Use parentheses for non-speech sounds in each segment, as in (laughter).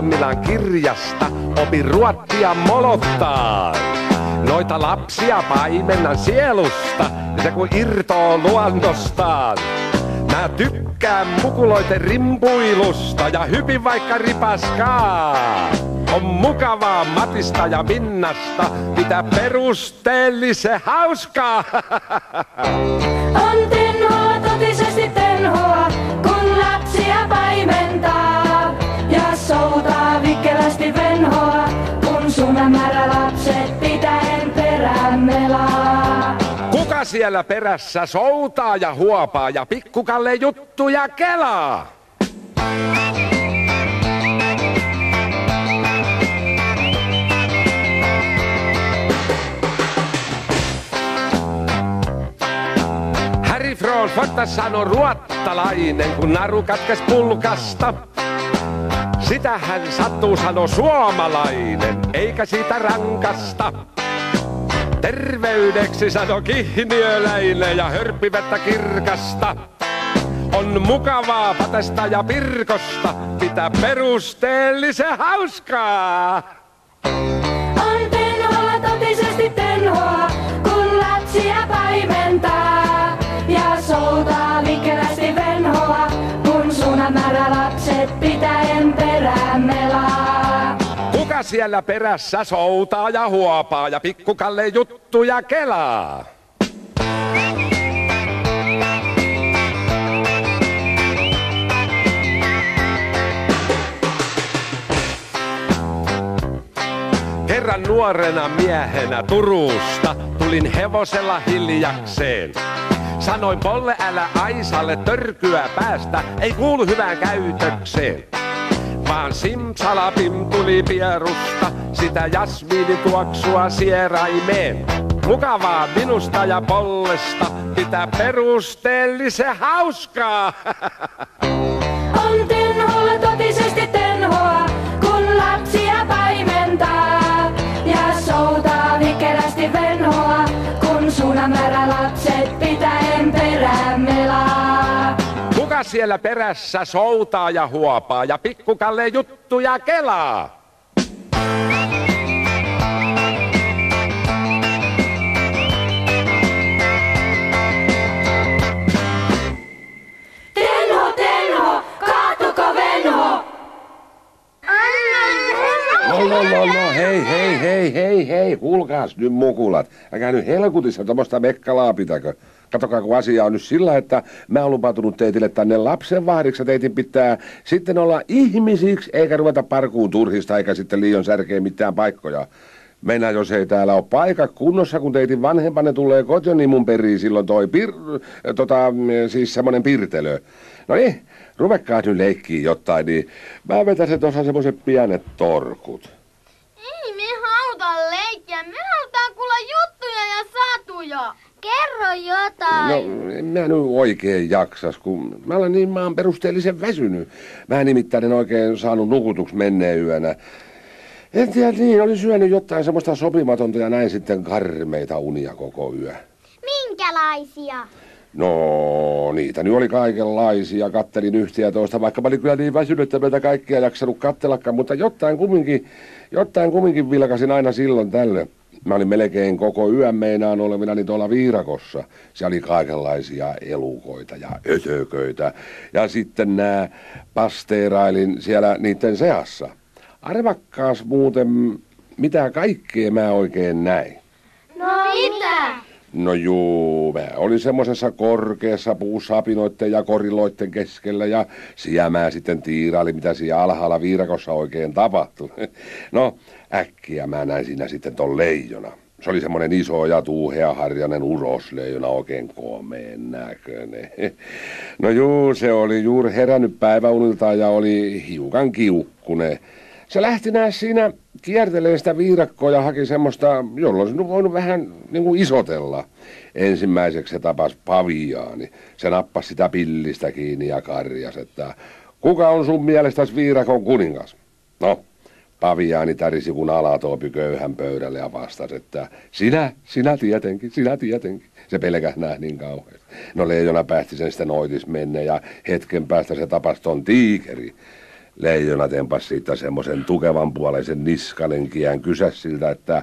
Salmilan kirjasta opi ruottia molottaa. Noita lapsia paimennan sielusta, ja se kun irtoo luonnostaan. Mä tykkään mukuloiten rimpuilusta ja hypin vaikka ripaskaa. On mukavaa Matista ja Minnasta, mitä perusteellisen hauskaa. (laughs) tenua totis siellä perässä soutaa ja huopaa ja pikkukalle juttuja kelaa. Harry Frohl Fotta sanoi ruottalainen, kun naru katkes pulkasta. Sitähän sattuu sano suomalainen, eikä sitä rankasta. Terveydeksi sano kihniöläinen ja hörppivettä kirkasta. On mukavaa patesta ja pirkosta, pitää perusteellisen hauskaa. siellä perässä soutaa ja huopaa ja pikkukalle juttuja kelaa? Kerran nuorena miehenä Turusta tulin hevosella hiljakseen. Sanoin Polle älä Aisalle törkyä päästä, ei kuulu hyvään käytökseen. Vaan simsalapim tuli pierusta, sitä tuoksua sieraimeen. Mukavaa minusta ja pollesta, pitää perusteellisen hauskaa. (laughs) siellä perässä soutaa ja huopaa ja pikkukalle juttuja kelaa. No, no, no, no, hei, hei, hei, hei, hei, hulkaas nyt mukulat. Äkää nyt helkutissa tuommoista mekkalaa pitäkö. Katsokaa, kun asia on nyt sillä, että mä oon lupautunut teitille tänne lapsenvahdiksi, teitin pitää sitten olla ihmisiksi, eikä ruveta parkuun turhista, eikä sitten liian särkeä mitään paikkoja. Meinaa, jos ei täällä ole paikka kunnossa, kun teitin vanhempanne tulee kotiin, niin mun perii silloin toi pir, tota, siis semmonen pirtelö. No niin, ruvekaa nyt leikkiä jotain, niin mä vetäisin tuossa semmoiset pienet torkut. Ei me haluta leikkiä, me halutaan kuulla juttuja ja satuja. Kerro jotain. No, en mä nyt oikein jaksas, kun mä olen niin maan perusteellisen väsynyt. Mä nimittäin en oikein saanut nukutuksi menneen yönä. En tiedä, niin, oli syönyt jotain semmoista sopimatonta ja näin sitten karmeita unia koko yö. Minkälaisia? No niitä nyt oli kaikenlaisia. Kattelin yhtä ja toista, vaikka mä olin kyllä niin väsynyt, että meitä kaikkia jaksanut kattelakaan, mutta jotain kumminkin, jotain kumminkin vilkasin aina silloin tällöin. Mä olin melkein koko yön meinaan olevina niin tuolla viirakossa. Siellä oli kaikenlaisia elukoita ja ötököitä. Ja sitten nämä pasteerailin siellä niiden seassa. Arvakkaas muuten, mitä kaikkea mä oikein näin. No mitä? No juu, mä olin semmoisessa korkeassa puussa apinoitten ja koriloitten keskellä ja siellä mä sitten tiiraili mitä siellä alhaalla viirakossa oikein tapahtui. (laughs) No, äkkiä mä näin siinä sitten ton leijona. Se oli semmoinen iso ja tuuhea harjanen urosleijona, oikein komeen näköinen. (laughs) No juu, se oli juuri herännyt päiväuniltaan ja oli hiukan kiukkunen se lähti näin siinä kiertelemään sitä viirakkoa ja haki semmoista, jolloin se voinut vähän niin kuin isotella. Ensimmäiseksi se tapasi paviaani. Se nappasi sitä pillistä kiinni ja karjas, että kuka on sun mielestäsi viirakon kuningas? No, Paviaani tärisi kun alatoopi köyhän pöydälle ja vastasi, että sinä, sinä tietenkin, sinä tietenkin. Se pelkäs näin niin kauheasti. No leijona päästi sen sitten noitis menne ja hetken päästä se tapasi ton tiikeri leijona tempas siitä semmoisen tukevan puoleisen niskalenkiään kysä siltä, että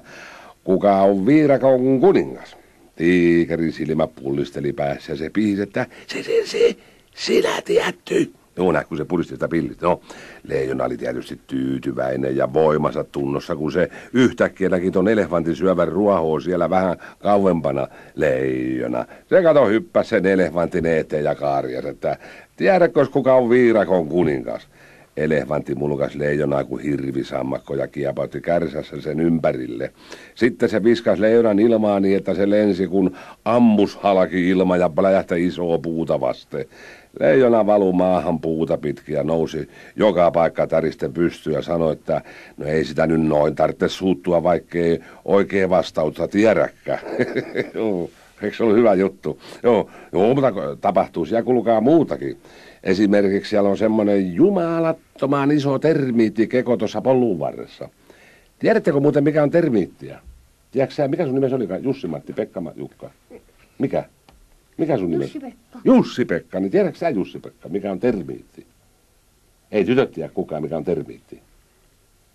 kuka on viirakon kuningas. Tiikerin silmä pullisteli päässä ja se piisi, että si si si, sinä tietty. Joo, näin, kun se puristi sitä pillistä. No, leijona oli tietysti tyytyväinen ja voimansa tunnossa, kun se yhtäkkiä näki ton elefantin syövän ruohoa siellä vähän kauempana leijona. Se kato hyppäsi sen elefantin eteen ja karjas, että tiedätkö kuka on viirakon kuningas? elefantti mulkas leijonaa kuin hirvisammakko ja kiepautti kärsässä sen ympärille. Sitten se viskas leijonan ilmaa niin, että se lensi kun ammus halki ilma ja pläjähti isoa puuta vasten. Leijona valu maahan puuta pitkin ja nousi joka paikka täristen pystyyn ja sanoi, että no ei sitä nyt noin tarvitse suuttua, vaikkei oikea vastautta tiedäkään. (laughs) Eikö se ollut hyvä juttu? Joo, joo mutta tapahtuu siellä kulkaa muutakin. Esimerkiksi siellä on semmoinen jumalattoman iso keko tuossa polun varressa. Tiedättekö muuten, mikä on termiittiä? Tiedätkö mikä sun nimesi oli? Jussi Matti, Pekka, Jukka. Mikä? Mikä sun nimesi? Jussi Pekka. Jussi Pekka, niin tiedätkö sä Jussi Pekka, mikä on termiitti? Ei tytöt tiedä kukaan, mikä on termiitti.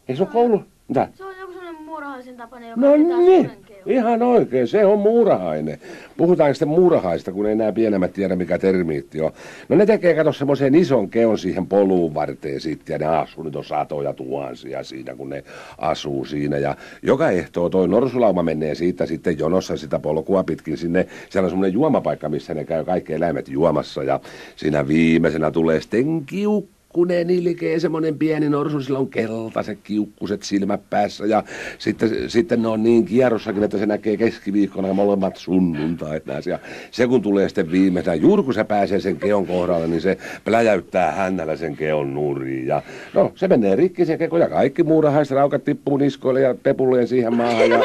Eikö se ole koulu? Mitä? Se on joku sellainen muurahaisen tapainen, joka no niin. Ihan oikein, se on muurahainen. Puhutaanko sitten muurahaista, kun ei nämä pienemmät tiedä, mikä termiitti on. No ne tekee, kato semmoisen ison keon siihen poluun varteen sitten, ja ne asuu, nyt on satoja tuhansia siinä, kun ne asuu siinä. Ja joka ehtoo toi norsulauma menee siitä sitten jonossa sitä polkua pitkin sinne. Siellä on semmoinen juomapaikka, missä ne käy kaikki eläimet juomassa, ja siinä viimeisenä tulee sitten kiukku pikkunen ilkee semmoinen pieni norsu, sillä on keltaiset kiukkuset silmät päässä ja sitten, sitten ne on niin kierrossakin, että se näkee keskiviikkona molemmat sunnuntait näissä. Ja se kun tulee sitten viimeisenä, juuri kun se pääsee sen keon kohdalle, niin se pläjäyttää hännällä sen keon nuriin. Ja no, se menee rikki se keko ja kaikki muurahaisraukat tippuu niskoille ja pepulleen siihen maahan ja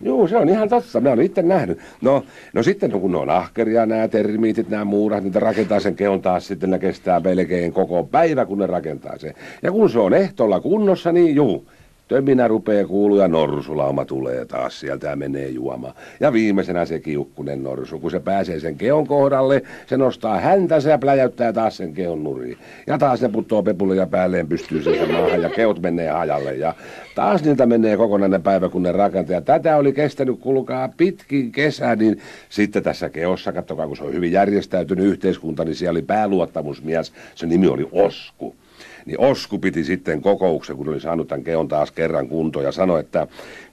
Joo, se on ihan totta. Mä olen itse nähnyt. No, no sitten kun ne on ahkeria, nämä termiitit, nämä muurat, niitä rakentaa sen keon taas sitten, ne kestää melkein koko päivä, kun ne rakentaa sen. Ja kun se on ehtolla kunnossa, niin juu, Töminä rupee kuuluu ja norsulauma tulee taas sieltä ja menee juomaan. Ja viimeisenä se kiukkunen norsu, kun se pääsee sen keon kohdalle, se nostaa häntänsä ja pläjäyttää taas sen keon nuriin. Ja taas ne puttoo pepulle ja päälleen pystyy siihen maahan ja keot menee hajalle. Ja taas niiltä menee kokonainen päivä, kun ne rakentaa. Tätä oli kestänyt, kulkaa pitkin kesä, niin sitten tässä keossa, katsokaa, kun se on hyvin järjestäytynyt yhteiskunta, niin siellä oli pääluottamusmies, se nimi oli Osku. Niin Osku piti sitten kokouksen, kun oli saanut tämän keon taas kerran kuntoon ja sanoi, että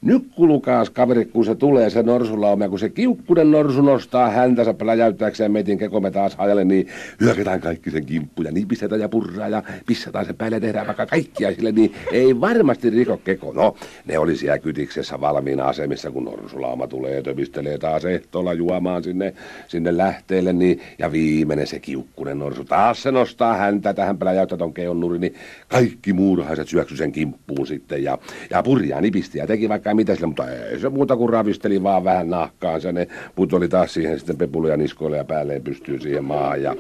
nyt kulukaas, kaveri, kun se tulee se norsulaumia, kun se kiukkunen norsu nostaa häntänsä pläjäyttääkseen metin kekomme taas hajalle, niin hyökätään kaikki sen kimppuja, niin pistetään ja purraa ja pissataan sen päälle ja tehdään vaikka kaikkia sille, niin ei varmasti riko keko. No, ne oli siellä kytiksessä valmiina asemissa, kun norsulauma tulee ja töpistelee taas ehtolla juomaan sinne, sinne lähteelle, niin ja viimeinen se kiukkunen norsu taas se nostaa häntä tähän pläjäyttä ton keon nuri, niin kaikki muurahaiset syöksy sen kimppuun sitten ja, ja purjaa nipisti ja teki vaikka mitä sillä, mutta ei se muuta kuin ravisteli vaan vähän nahkaansa. Ne putoli taas siihen sitten pepuluja niskoille ja päälleen pystyy siihen maahan. Ja,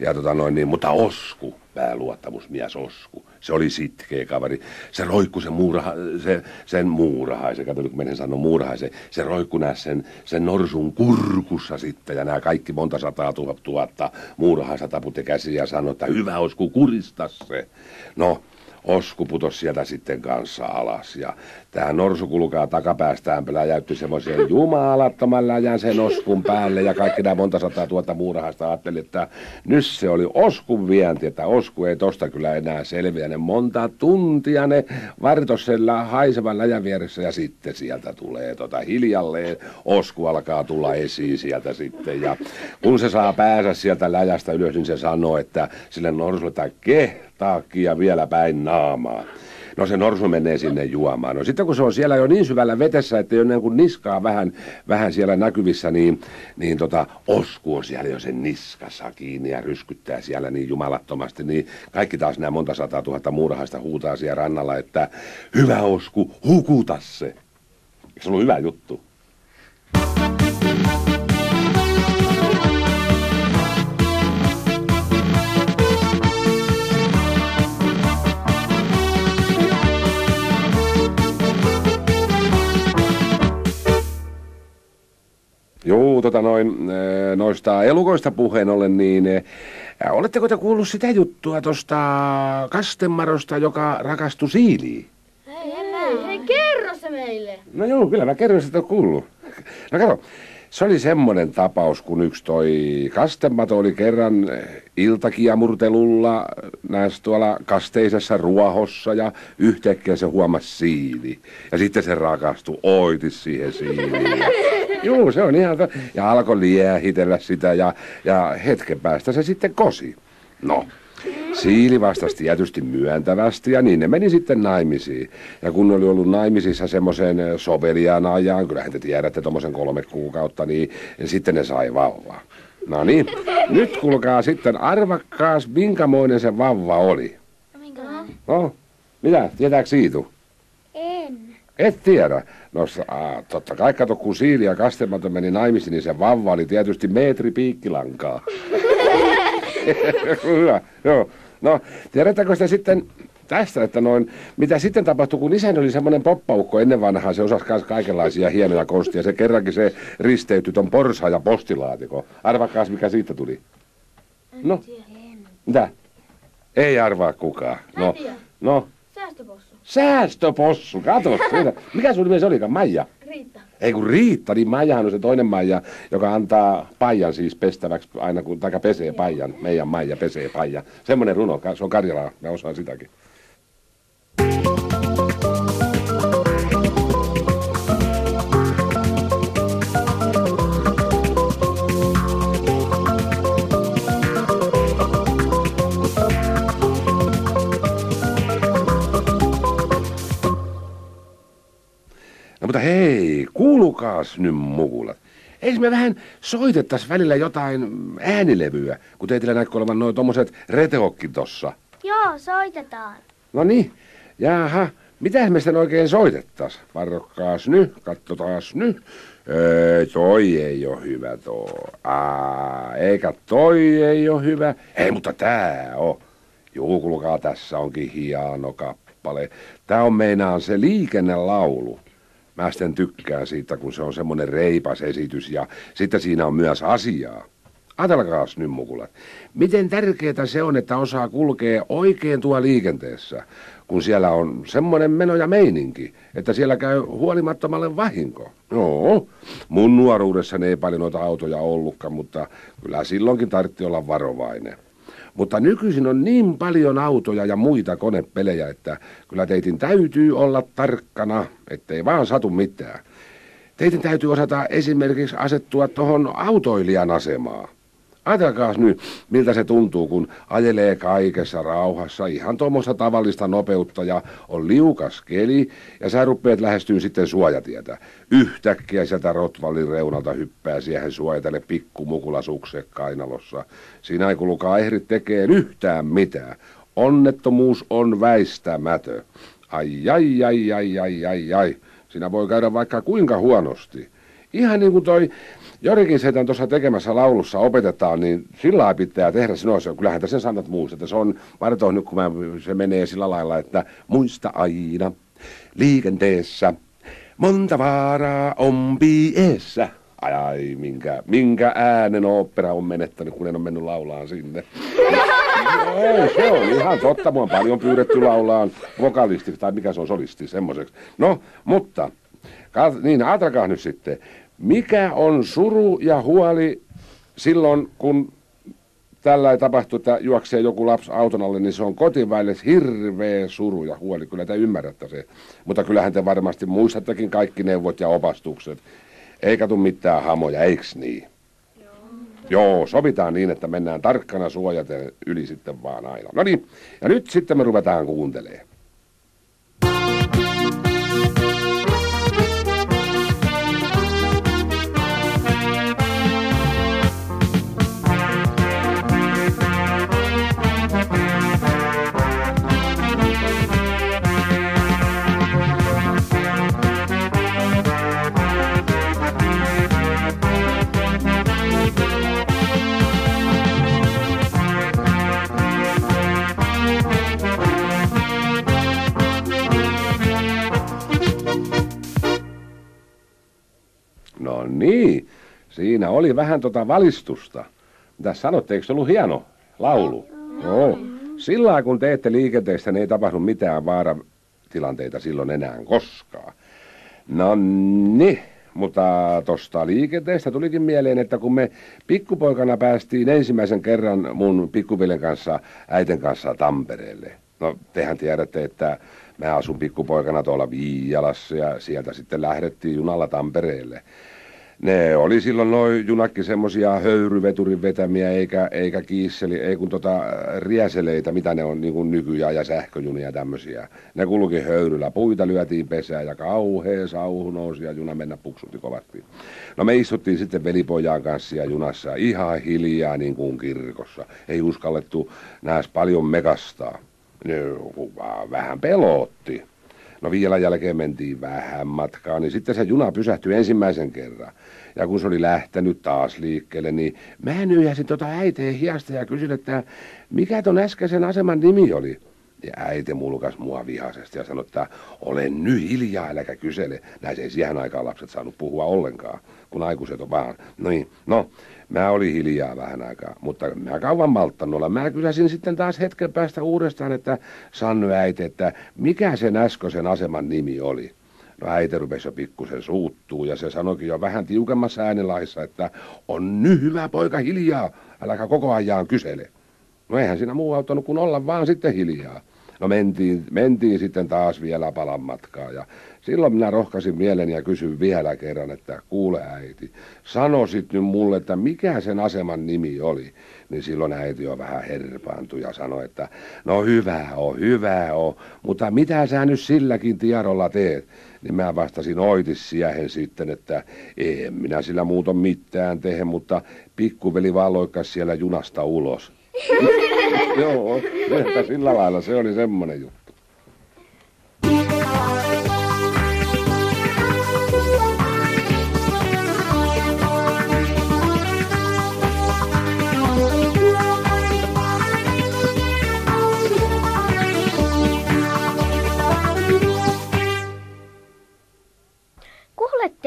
ja tota noin niin, mutta Osku, pääluottamusmies Osku, se oli sitkeä kaveri. Se roikku se muuraha, se, sen muurahaisen, kato kun menen sanon muurahaisen, se roikku nää sen, sen norsun kurkussa sitten. Ja nämä kaikki monta sataa tuhatta muurahaisa taputti käsiä ja sanoi, että hyvä Osku, kurista se. No, osku putosi sieltä sitten kanssa alas. Ja tämä norsu kulkaa takapäästään peläjäytti semmoisen jumalattoman läjän sen oskun päälle ja kaikki nämä monta sataa tuota muurahasta ajatteli, että nyt se oli oskun vienti, että osku ei tosta kyllä enää selviä. Ne monta tuntia ne vartos haisevan läjän vieressä ja sitten sieltä tulee tota hiljalleen osku alkaa tulla esiin sieltä sitten ja kun se saa päänsä sieltä läjästä ylös, niin se sanoo, että sille norsulle, että keh, taakkia vielä päin naamaa. No se norsu menee sinne juomaan. No sitten kun se on siellä jo niin syvällä vetessä, että jo niin kuin niskaa vähän, vähän siellä näkyvissä, niin, niin tota, osku on siellä jo sen niskassa kiinni ja ryskyttää siellä niin jumalattomasti. Niin kaikki taas nämä monta sataa tuhatta muurahaista huutaa siellä rannalla, että hyvä osku, hukuta se. se on hyvä juttu? Joo, tota noin, eh, noista elukoista puheen ollen, niin eh, oletteko te kuullut sitä juttua tuosta kastemarosta, joka rakastui siiliin? Hei, hei, kerro se meille. No joo, kyllä mä kerron sitä kuullut. No kato, se oli semmoinen tapaus, kun yksi toi kastemato oli kerran eh, iltakiamurtelulla näissä tuolla kasteisessa ruohossa ja yhtäkkiä se huomasi siili. Ja sitten se rakastui oitis siihen siiliin. (laughs) Juu, se on ihan... Ja alkoi liehitellä sitä ja, ja hetken päästä se sitten kosi. No, Siili vastasi tietysti myöntävästi ja niin ne meni sitten naimisiin. Ja kun oli ollut naimisissa semmoisen eh, sovelijan ajan, kyllähän te tiedätte tuommoisen kolme kuukautta, niin sitten ne sai vauvaa. No niin, nyt kuulkaa sitten arvakkaas, minkämoinen se vauva oli. No, no mitä? Tietääkö iitu? En. Et tiedä. No saa, totta kai kato, kun Siili ja kastemato meni naimisiin, niin se vavva oli tietysti metri piikkilankaa. (laughs) Hyvä, joo. No, tiedättekö sitä sitten tästä, että noin, mitä sitten tapahtui, kun isäni oli semmoinen poppaukko ennen vanhaa, se osasi myös kaikenlaisia hienoja konstia. Se kerrankin se risteytyi ton porsa ja postilaatiko. Arvakaas, mikä siitä tuli? No, mitä? Ei arvaa kukaan. No, no, Säästöpossu, kato sitä. (laughs) Mikä sun nimesi olikaan? Maija? Riitta. Ei kun Riitta, niin Maijahan on se toinen Maija, joka antaa paijan siis pestäväksi aina kun, tai pesee paijan. Meidän Maija pesee paijan. Semmoinen runo, se on Karjalaa, mä osaan sitäkin. Mutta hei, kuulukaas nyt mukulat. Eikö me vähän soitettais välillä jotain äänilevyä, kun teillä näkyy olevan noin tommoset reteokkin tossa? Joo, soitetaan. No niin, jaha. mitä me sitten oikein soitettais? Varrokkaas nyt, katsotaas nyt. Ei, öö, toi ei oo hyvä tuo. Aa, eikä toi ei oo hyvä. Ei, mutta tää on. Juu, kulkaa, tässä onkin hieno kappale. Tää on meinaan se liikennelaulu. Mä sitten tykkään siitä, kun se on semmoinen reipas esitys ja sitten siinä on myös asiaa. Ajatelkaas nyt mukulat, miten tärkeää se on, että osaa kulkea oikein tuo liikenteessä, kun siellä on semmoinen meno ja meininki, että siellä käy huolimattomalle vahinko. Joo, mun nuoruudessani ei paljon noita autoja ollutkaan, mutta kyllä silloinkin tartti olla varovainen. Mutta nykyisin on niin paljon autoja ja muita konepelejä, että kyllä teitin täytyy olla tarkkana, ettei vaan satu mitään. Teitin täytyy osata esimerkiksi asettua tuohon autoilijan asemaan. Ajatelkaas nyt, miltä se tuntuu, kun ajelee kaikessa rauhassa ihan tuommoista tavallista nopeutta ja on liukas keli ja sä rupeat lähestyyn sitten suojatietä. Yhtäkkiä sieltä rotvallin reunalta hyppää siihen suojatelle pikkumukula sukse kainalossa. Siinä ei kulukaa ehdi tekee yhtään mitään. Onnettomuus on väistämätö. Ai, ai, ai, ai, ai, ai, ai. Siinä voi käydä vaikka kuinka huonosti. Ihan niin kuin toi Jorikin on tuossa tekemässä laulussa opetetaan, niin sillä lailla pitää tehdä sinua. Se, kyllähän sen sanat että Se on vartoon nyt, kun mä, se menee sillä lailla, että muista aina liikenteessä. Monta vaaraa on biessä. Ai, ai minkä, minkä äänen opera on menettänyt, kun en ole mennyt laulaan sinne. Ei, se on ihan totta. Mua on paljon pyydetty laulaan vokalistiksi, tai mikä se on solisti, semmoiseksi. No, mutta, niin ajatelkaa nyt sitten. Mikä on suru ja huoli silloin, kun tällä ei tapahtu, että juoksee joku lapsi auton alle, niin se on kotiväille hirveä suru ja huoli. Kyllä te ymmärrätte se. Mutta kyllähän te varmasti muistattekin kaikki neuvot ja opastukset. Eikä tule mitään hamoja, eiks niin? Joo. Joo, sovitaan niin, että mennään tarkkana suojaten yli sitten vaan aina. No niin, ja nyt sitten me ruvetaan kuuntelemaan. niin, siinä oli vähän tota valistusta. Mitä sanotte, eikö se ollut hieno laulu? No, Sillä kun teette liikenteestä, niin ei tapahdu mitään vaaratilanteita silloin enää koskaan. No niin, mutta tosta liikenteestä tulikin mieleen, että kun me pikkupoikana päästiin ensimmäisen kerran mun pikkuvelen kanssa, äiten kanssa Tampereelle. No, tehän tiedätte, että mä asun pikkupoikana tuolla Viialassa ja sieltä sitten lähdettiin junalla Tampereelle ne oli silloin noin junakki semmoisia höyryveturin vetämiä, eikä, eikä kiisseli, ei kun tota äh, rieseleitä, mitä ne on niin kuin nykyään ja sähköjunia ja tämmöisiä. Ne kulki höyryllä, puita lyötiin pesää ja kauhea sauhu nousi ja juna mennä puksutti kovasti. No me istuttiin sitten velipojaan kanssa ja junassa ihan hiljaa niin kuin kirkossa. Ei uskallettu nääs paljon mekastaa. Ne, vähän pelotti. No vielä jälkeen mentiin vähän matkaa, niin sitten se juna pysähtyi ensimmäisen kerran. Ja kun se oli lähtenyt taas liikkeelle, niin mä nyhäsin tota äiteen hiasta ja kysyin, että mikä ton äskeisen aseman nimi oli. Ja äiti mulkas mua vihaisesti ja sanoi, että olen nyt hiljaa, äläkä kysele. Näin ei siihen aikaan lapset saanut puhua ollenkaan, kun aikuiset on vaan. No niin, no, mä olin hiljaa vähän aikaa, mutta mä kauan malttanut olla. Mä kysäsin sitten taas hetken päästä uudestaan, että Sanny äiti, että mikä sen äskeisen aseman nimi oli. No äiti rupesi jo pikkusen suuttuu ja se sanoikin jo vähän tiukemmassa äänenlaissa, että on nyt hyvä poika hiljaa, äläkä koko ajan kysele. No eihän siinä muu auttanut kuin olla vaan sitten hiljaa. No mentiin, mentiin sitten taas vielä palan matkaa ja silloin minä rohkasin mieleni ja kysyin vielä kerran, että kuule äiti, sanoisit nyt mulle, että mikä sen aseman nimi oli. Niin silloin äiti jo vähän herpaantui ja sanoi, että no hyvä on, hyvä on, mutta mitä sä nyt silläkin tiedolla teet? niin mä vastasin oitis siihen sitten, että en minä sillä muuta mitään tehdä, mutta pikkuveli vaan loikkas siellä junasta ulos. (laughs) Joo, (laughs) sillä lailla se oli semmoinen juttu.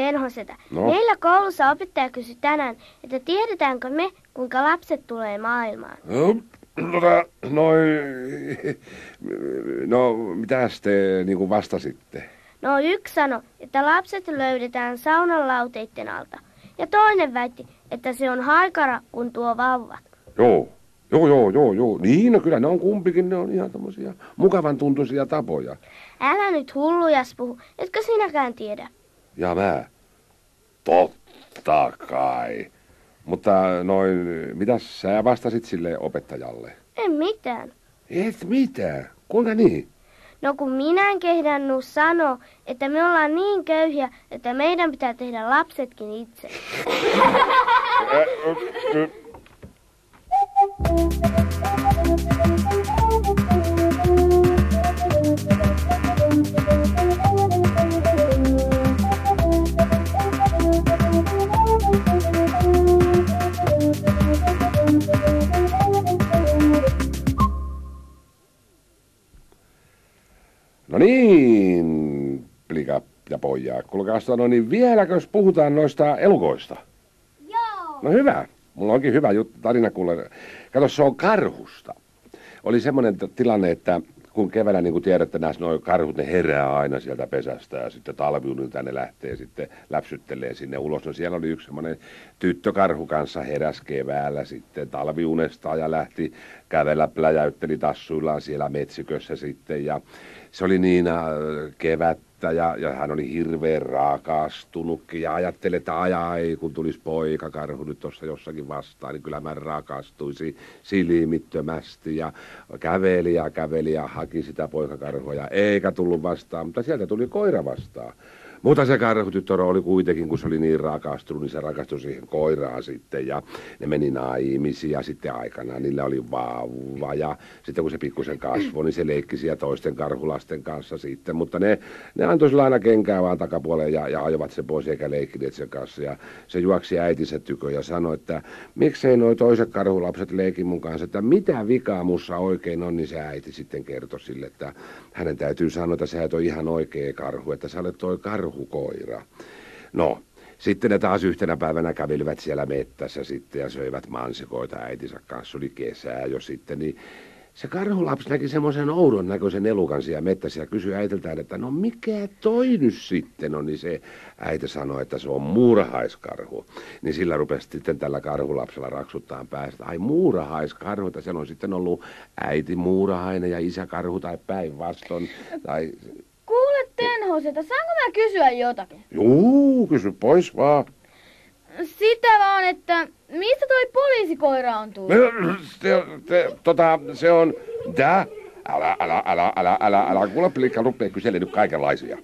Tenhosetä. No. Meillä koulussa opettaja kysyi tänään, että tiedetäänkö me, kuinka lapset tulee maailmaan. No, tota, no, no mitä te niin vastasitte? No yksi sanoi, että lapset löydetään saunan lauteitten alta. Ja toinen väitti, että se on haikara, kun tuo vauvat. Joo, joo, joo, joo, joo. Niin, no kyllä ne on kumpikin, ne on ihan tämmöisiä mukavan tuntuisia tapoja. Älä nyt hulluja puhu, etkö sinäkään tiedä? Ja mä. Totta kai. Mutta noin, mitä sä vastasit sille opettajalle? En mitään. Et mitään? Kuinka niin? No kun minä en kehdannut sanoa, että me ollaan niin köyhiä, että meidän pitää tehdä lapsetkin itse. Thank (laughs) you. No niin, plika ja pojaa. Kuulkaa, no niin vieläkös puhutaan noista elukoista? Joo. No hyvä. Mulla onkin hyvä juttu, tarina kuulee. Kato, se on karhusta. Oli semmoinen tilanne, että kun keväällä, niin kuin tiedätte, nämä noin karhut, ne herää aina sieltä pesästä ja sitten talviunilta ne lähtee sitten läpsyttelee sinne ulos. No siellä oli yksi semmoinen tyttökarhu kanssa heräs keväällä sitten talviunesta ja lähti kävellä pläjäytteli tassuillaan siellä metsikössä sitten ja se oli niin äh, kevättä ja, ja hän oli hirveän rakastunutkin ja ajattelin, että ajai, kun tulisi poikakarhu nyt tuossa jossakin vastaan, niin kyllä mä rakastuisin silimittömästi ja käveli ja käveli ja haki sitä poikakarhua ja eikä tullut vastaan, mutta sieltä tuli koira vastaan. Mutta se karhutyttörö oli kuitenkin, kun se oli niin rakastunut, niin se rakastui siihen koiraan sitten ja ne meni naimisiin ja sitten aikanaan niillä oli vauva ja sitten kun se pikkusen kasvoi, niin se leikki siellä toisten karhulasten kanssa sitten, mutta ne, ne antoi sillä aina kenkää vaan takapuoleen ja, ja ajoivat sen pois eikä leikkineet sen kanssa ja se juoksi äitinsä tykö ja sanoi, että miksei nuo toiset karhulapset leikin mun kanssa, että mitä vikaa mussa oikein on, niin se äiti sitten kertoi sille, että hänen täytyy sanoa, että sä et ole ihan oikea karhu, että sä olet toi karhukoira. No, sitten ne taas yhtenä päivänä kävelivät siellä mettässä sitten ja söivät mansikoita äitinsä kanssa. Oli kesää jo sitten, niin se karhulapsi näki semmoisen oudon näköisen elukan siellä mettässä ja kysyi äitiltään, että no mikä toi nyt sitten on, niin se äiti sanoi, että se on muurahaiskarhu. Niin sillä rupesi sitten tällä karhulapsella raksuttaan päästä, ai muurahaiskarhu, että siellä on sitten ollut äiti muurahainen ja isä karhu tai päinvastoin. Tai... Kuule Tenhoselta, saanko mä kysyä jotakin? Juu, kysy pois vaan sitä vaan, että mistä toi poliisikoira on tullut? Se, tota, se on... Tää? Älä, älä, älä, älä, älä, älä, kuule, plikka, rupee kyselemään nyt kaikenlaisia.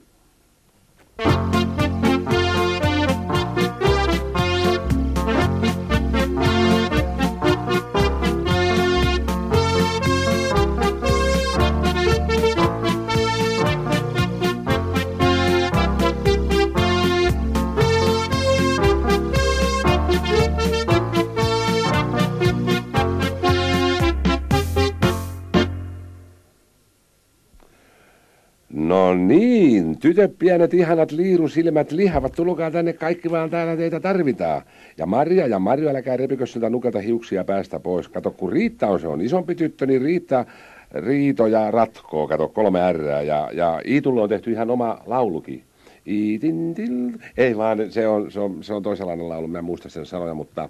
tytöt pienet ihanat liirusilmät lihavat, tulkaa tänne kaikki vaan täällä teitä tarvitaan. Ja Maria ja Marjo, älkää repikö siltä nukata hiuksia päästä pois. Kato, kun Riitta on, se on isompi tyttö, niin Riitta Riito ja Ratkoo, kato, kolme R ja, ja Iitulle on tehty ihan oma laulukin. Iitintil. Ei vaan, se on, se, on, se on toisenlainen laulu, mä en muista sen sanoja, mutta,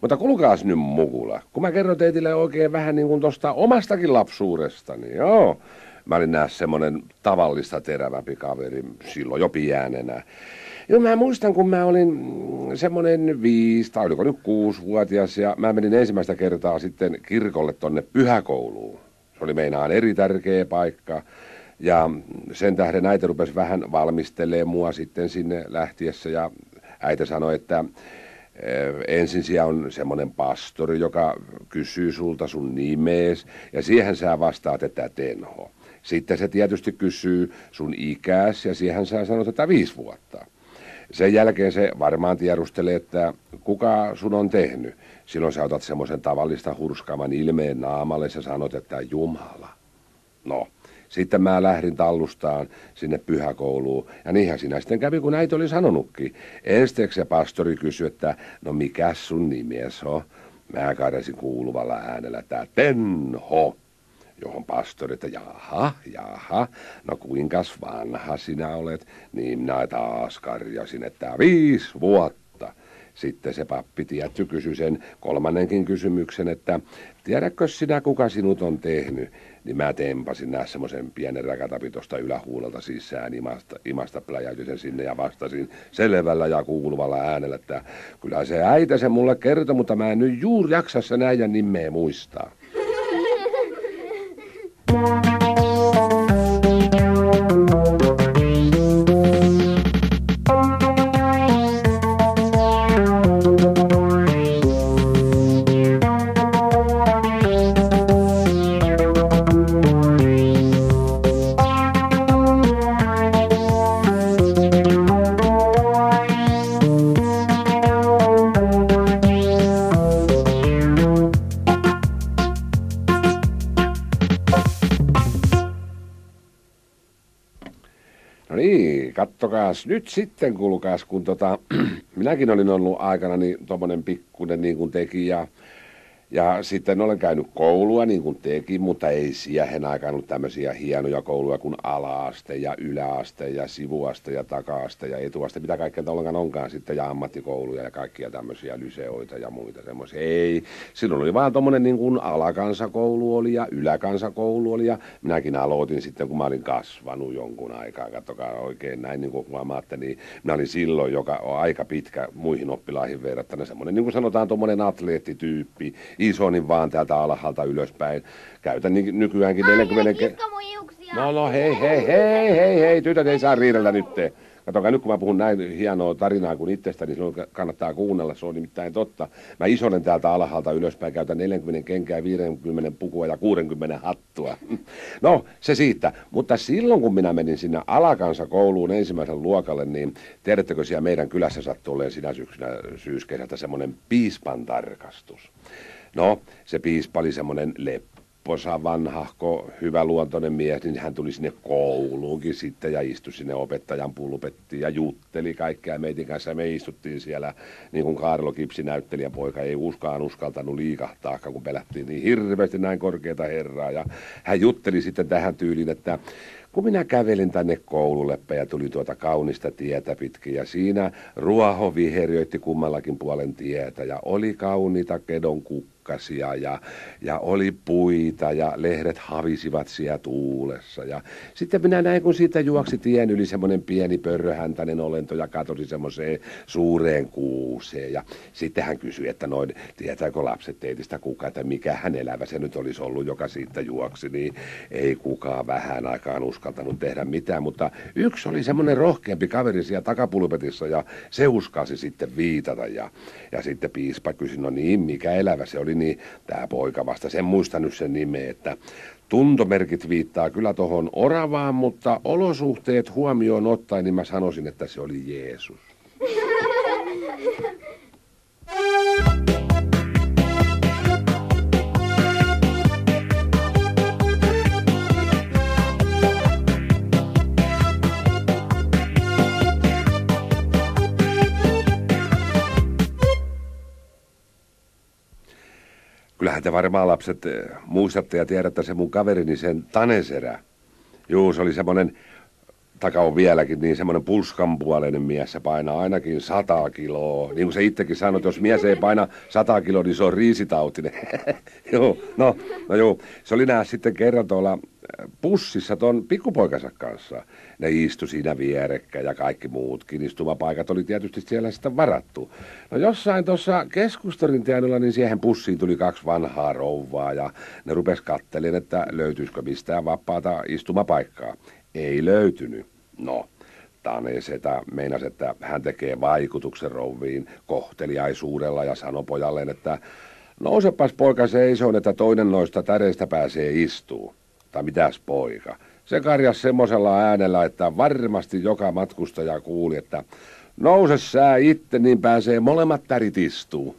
mutta kulkaas nyt mukula. Kun mä kerron teille oikein vähän niin kuin tosta omastakin lapsuudestani, joo. Mä olin näissä semmoinen tavallista terävämpi kaveri silloin jo pienenä. Joo, mä muistan, kun mä olin semmonen viisi tai oliko nyt kuusi-vuotias ja mä menin ensimmäistä kertaa sitten kirkolle tonne pyhäkouluun. Se oli meinaan eri tärkeä paikka. Ja sen tähden äiti rupesi vähän valmistelee mua sitten sinne lähtiessä ja äiti sanoi, että eh, ensin siellä on semmoinen pastori, joka kysyy sulta sun nimees ja siihen sä vastaat, että Tenho. Sitten se tietysti kysyy sun ikääs ja siihen sä sanot, että viisi vuotta. Sen jälkeen se varmaan tiedustelee, että kuka sun on tehnyt. Silloin sä otat semmoisen tavallista hurskaavan ilmeen naamalle ja sanot, että Jumala. No, sitten mä lähdin tallustaan sinne pyhäkouluun. Ja niinhän sinä sitten kävi, kun äiti oli sanonutkin. Ensteeksi se pastori kysyi, että no mikä sun nimies on? Mä kadesin kuuluvalla äänellä, että Tenho johon pastori, että jaha, jaha, no kuinkas vanha sinä olet, niin minä taas karjasin, että viis vuotta. Sitten se pappi tietty kysyi sen kolmannenkin kysymyksen, että tiedätkö sinä kuka sinut on tehnyt? Niin mä tempasin näissä semmoisen pienen rakatapitosta tuosta ylähuulelta sisään, imasta, imasta pläjäytin sen sinne ja vastasin selvällä ja kuuluvalla äänellä, että kyllä se äitä se mulle kertoi, mutta mä en nyt juuri jaksa sen äijän nimeä muistaa. Bye. kuulkaas, nyt sitten kuulkaas, kun tota, (clears throat) minäkin olin ollut aikana niin tuommoinen pikkuinen niin kuin teki ja ja sitten olen käynyt koulua niin kuin tekin, mutta ei siihen aikaan ollut tämmöisiä hienoja kouluja kuin alaaste ja yläaste ja sivuaste ja takaaste ja etuaste, mitä kaikkea ollenkaan onkaan sitten, ja ammattikouluja ja kaikkia tämmöisiä lyseoita ja muita semmoisia. Ei, silloin oli vaan tuommoinen niin kuin alakansakoulu oli ja yläkansakoulu oli ja minäkin aloitin sitten, kun mä olin kasvanut jonkun aikaa, katsokaa oikein näin niin kuin huomaatte, niin minä olin silloin, joka on aika pitkä muihin oppilaihin verrattuna, semmoinen niin kuin sanotaan tuommoinen atleettityyppi, isonin vaan täältä alhaalta ylöspäin. Käytän ni- nykyäänkin 40... Ke- no no hei hei hei hei hei, tytöt ei saa riidellä nyt. Katsokaa nyt kun mä puhun näin hienoa tarinaa kuin itsestä, niin silloin kannattaa kuunnella, se on nimittäin totta. Mä isonen täältä alhaalta ylöspäin käytän 40 kenkää, 50 pukua ja 60 hattua. (laughs) No, se siitä. Mutta silloin kun minä menin sinne alakansa kouluun ensimmäisen luokalle, niin tiedättekö siellä meidän kylässä sattuu olemaan sinä syksynä syyskesältä semmoinen piispan tarkastus. No, se piispa oli semmoinen lepposa, vanhahko, hyvä luontoinen mies, niin hän tuli sinne kouluunkin sitten ja istui sinne opettajan pulpettiin ja jutteli kaikkea meitin kanssa. Me istuttiin siellä, niin kuin Kaarlo Kipsi näyttelijä poika ei uskaan uskaltanut liikahtaa, kun pelättiin niin hirveästi näin korkeata herraa. Ja hän jutteli sitten tähän tyyliin, että kun minä kävelin tänne koululle ja tuli tuota kaunista tietä pitkin ja siinä ruoho viheriöitti kummallakin puolen tietä ja oli kauniita kedon kukkia pakkasia ja, ja oli puita ja lehdet havisivat siellä tuulessa. Ja sitten minä näin, kun siitä juoksi tien yli semmoinen pieni pörröhäntäinen olento ja katosi semmoiseen suureen kuuseen. Ja sitten hän kysyi, että noin, tietääkö lapset teitistä kuka että mikä hän elävä se nyt olisi ollut, joka siitä juoksi. Niin ei kukaan vähän aikaan uskaltanut tehdä mitään, mutta yksi oli semmoinen rohkeampi kaveri siellä takapulpetissa ja se uskasi sitten viitata. Ja, ja sitten piispa kysyi, no niin, mikä elävä se oli, niin tämä poika vasta, sen muistanut sen nimeä, että tuntomerkit viittaa kyllä tuohon oravaan, mutta olosuhteet huomioon ottaen, niin mä sanoisin, että se oli Jeesus. (laughs) Kyllähän te varmaan lapset eh, muistatte ja tiedätte se mun kaverini sen Taneserä. Juu, se oli semmoinen, taka on vieläkin, niin semmoinen pulskanpuoleinen mies. Se painaa ainakin 100 kiloa. Niin kuin se itsekin sanoi, että jos mies ei paina 100 kiloa, niin se on riisitautinen. (laughs) joo, no, no joo. Se oli nää sitten kerran tuolla pussissa ton pikkupoikansa kanssa. Ne istu siinä vierekkä ja kaikki muutkin. Istumapaikat oli tietysti siellä sitten varattu. No jossain tuossa keskustorin tienoilla, niin siihen pussiin tuli kaksi vanhaa rouvaa ja ne rupes kattelin, että löytyisikö mistään vapaata istumapaikkaa. Ei löytynyt. No, Tane setä meinasi, että hän tekee vaikutuksen rouviin kohteliaisuudella ja sanoi pojalleen, että nousepas poika seisoon, että toinen noista täreistä pääsee istuu tai mitäs poika. Se karjas semmoisella äänellä, että varmasti joka matkustaja kuuli, että nouse sää itse, niin pääsee molemmat tärit istuun.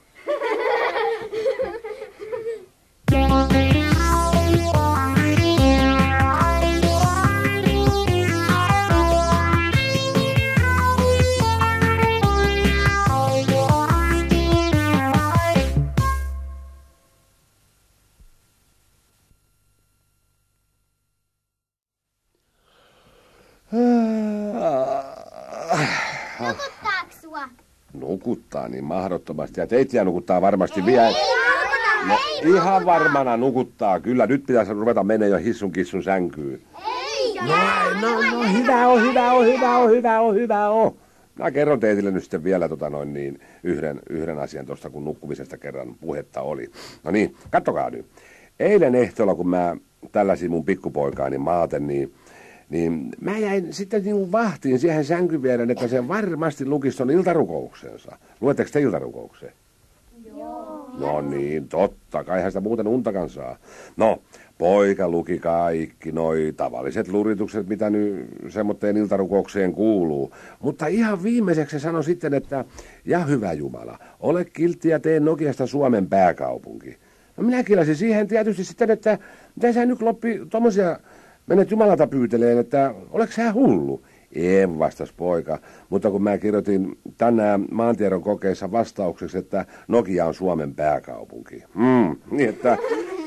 nukuttaa niin mahdottomasti. Ja teitä nukuttaa varmasti vielä. No, ihan varmana nukuttaa. Kyllä, nyt pitäisi ruveta mennä jo hissun kissun sänkyyn. No, no, no, hyvä on, hyvä on, hyvä on, hyvä on, hyvä on. Mä kerron teille nyt sitten vielä tota noin niin, yhden, yhden asian tuosta, kun nukkumisesta kerran puhetta oli. No niin, kattokaa nyt. Eilen ehtoolla, kun mä tällaisia mun pikkupoikaani maaten, niin niin mä jäin sitten niin vahtiin siihen sänkyn että se varmasti lukisi ton iltarukouksensa. Luetteko te iltarukoukseen? Joo. No niin, totta. Kaihan sitä muuten untakan saa. No, poika luki kaikki noi tavalliset luritukset, mitä nyt semmoitteen iltarukoukseen kuuluu. Mutta ihan viimeiseksi se sanoi sitten, että ja hyvä Jumala, ole kiltti ja tee Nokiasta Suomen pääkaupunki. No minä kilasin siihen tietysti sitten, että mitä sä nyt loppi tuommoisia menet Jumalata pyyteleen, että oleks hän hullu? En, vastas poika, mutta kun mä kirjoitin tänään maantiedon kokeessa vastaukseksi, että Nokia on Suomen pääkaupunki. Mm, niin että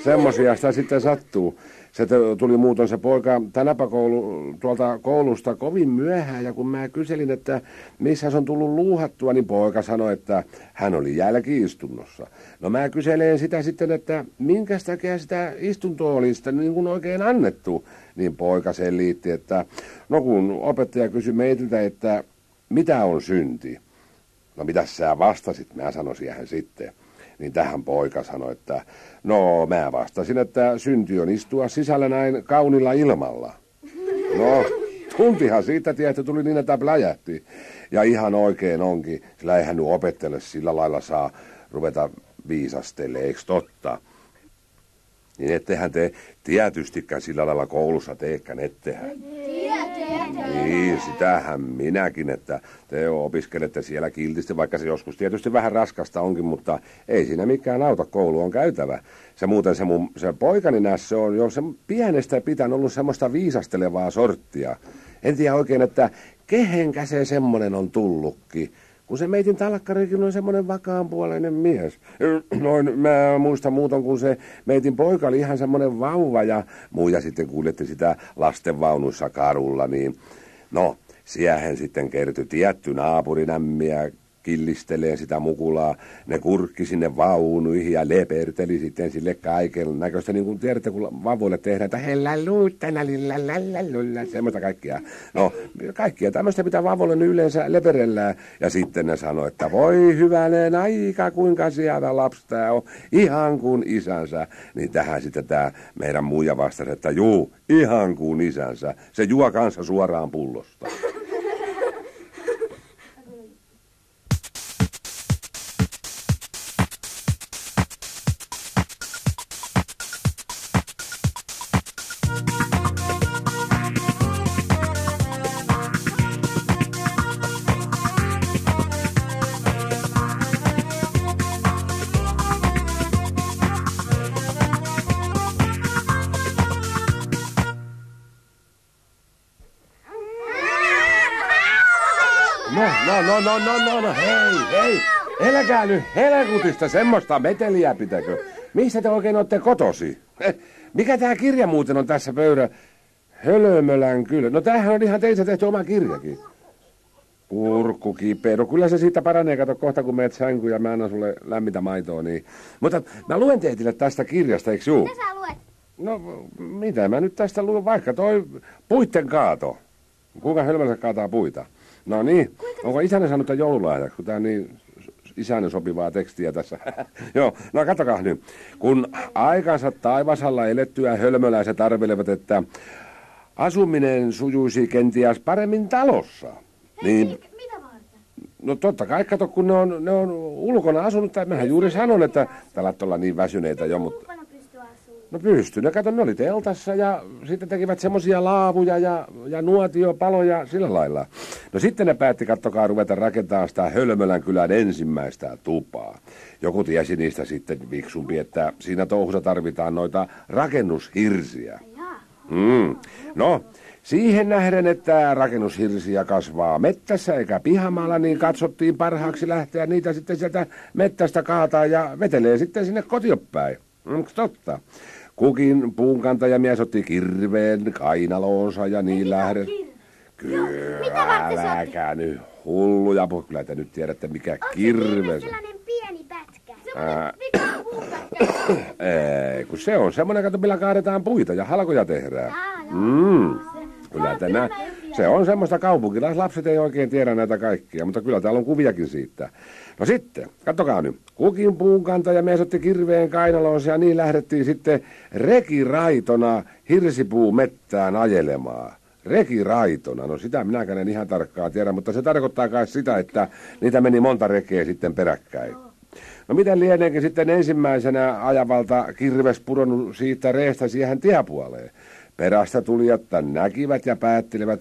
semmosia sitä sitten sattuu. Se tuli muuton se poika tänäpä koulu, tuolta koulusta kovin myöhään ja kun mä kyselin, että missä se on tullut luuhattua, niin poika sanoi, että hän oli jälkiistunnossa. No mä kyselen sitä sitten, että minkä takia sitä istuntoa oli sitä niin kuin oikein annettu niin poika selitti, että no kun opettaja kysyi meiltä, että mitä on synti? No mitä sä vastasit? Mä sanoin siihen sitten. Niin tähän poika sanoi, että no mä vastasin, että synti on istua sisällä näin kaunilla ilmalla. No, tuntihan siitä tietä tuli niin, että pläjähti. Ja ihan oikein onkin, sillä eihän nyt opettele sillä lailla saa ruveta viisastelemaan, eikö totta? Niin ettehän te tietystikään sillä lailla koulussa teekään, ettehän. Niin, sitähän minäkin, että te opiskelette siellä kiltisti, vaikka se joskus tietysti vähän raskasta onkin, mutta ei siinä mikään auta, koulu on käytävä. Se muuten se mun se poikani näissä on jo se pienestä pitäen ollut semmoista viisastelevaa sorttia. En tiedä oikein, että kehenkä se semmonen on tullutkin. Kun se meitin talkkarikin on semmoinen vakaanpuoleinen mies. (clears throat) Noin, mä muista muuton, kun se meitin poika oli ihan semmoinen vauva ja muuja sitten kuljetti sitä lastenvaunuissa karulla, niin no, siihen sitten kertyi tietty naapurinämmiä killistelee sitä mukulaa. Ne kurkki sinne vaunuihin ja leperteli sitten sille kaiken näköistä, niin kuin tiedätte, kun vavuille tehdään, että lillä semmoista kaikkia. No, kaikkia tämmöistä, mitä vavolle yleensä leperellään. Ja sitten ne sanoi, että voi hyvänen aika, kuinka siellä lapsi tämä on, ihan kuin isänsä. Niin tähän sitten tämä meidän muija vastasi, että juu, ihan kuin isänsä. Se juo kanssa suoraan pullosta. no, no, no, no, no, hei, hei. Eläkää nyt helkutista, semmoista meteliä pitäkö. Mistä te oikein olette kotosi? Eh, mikä tämä kirja muuten on tässä pöydä? Hölömölän kyllä. No tämähän on ihan teistä tehty oma kirjakin. Kurkku kipeä. No kyllä se siitä paranee, kato kohta kun meet sänkyyn ja mä annan sulle lämmintä maitoa. Niin. Mutta mä luen teille tästä kirjasta, eikö juu? Mitä sä luet? No mitä mä nyt tästä luen, vaikka toi puitten kaato. Kuinka hölmänsä kaataa puita? No niin, onko isänne saanut tämän joululahjaksi, kun tämä on niin isänne sopivaa tekstiä tässä. (laughs) Joo, no katsokaa nyt. Kun aikansa taivasalla elettyä hölmöläiset arvelevat, että asuminen sujuisi kenties paremmin talossa. Hei, niin, No totta kai, kato, kun ne on, ne on ulkona asunut, tai mehän juuri sanon, että tällä olla niin väsyneitä jo, mutta... No pystyi. ne kato, ne oli teltassa ja sitten tekivät semmoisia laavuja ja, ja nuotiopaloja sillä lailla. No sitten ne päätti, kattokaa, ruveta rakentamaan sitä Hölmölän kylän ensimmäistä tupaa. Joku tiesi niistä sitten viksumpi, että siinä touhussa tarvitaan noita rakennushirsiä. Mm. No, siihen nähden, että rakennushirsiä kasvaa mettässä eikä pihamaalla, niin katsottiin parhaaksi lähteä niitä sitten sieltä mettästä kaataa ja vetelee sitten sinne kotiopäin. Onko totta? Kukin puunkantajamies otti kirveen kainaloonsa ja niin no lähdet. Kyllä, äläkä nyt hulluja puhu. Kyllä te nyt tiedätte, mikä niin kirve se on. pieni pätkä. Ää... (coughs) Ei, kun se on semmoinen, kato, millä kaadetaan puita ja halkoja tehdään. Mm. Kyllä te nä... Se on semmoista kaupunkilaislapset ei oikein tiedä näitä kaikkia, mutta kyllä täällä on kuviakin siitä. No sitten, katsokaa nyt. Kukin puun ja mies otti kirveen kainalonsa ja niin lähdettiin sitten rekiraitona hirsipuu mettään ajelemaan rekiraitona. No sitä minäkään en ihan tarkkaan tiedä, mutta se tarkoittaa kai sitä, että niitä meni monta rekeä sitten peräkkäin. No miten lieneekin sitten ensimmäisenä ajavalta kirves pudonnut siitä reestä siihen tiepuoleen? Perästä tulijat näkivät ja päättelivät,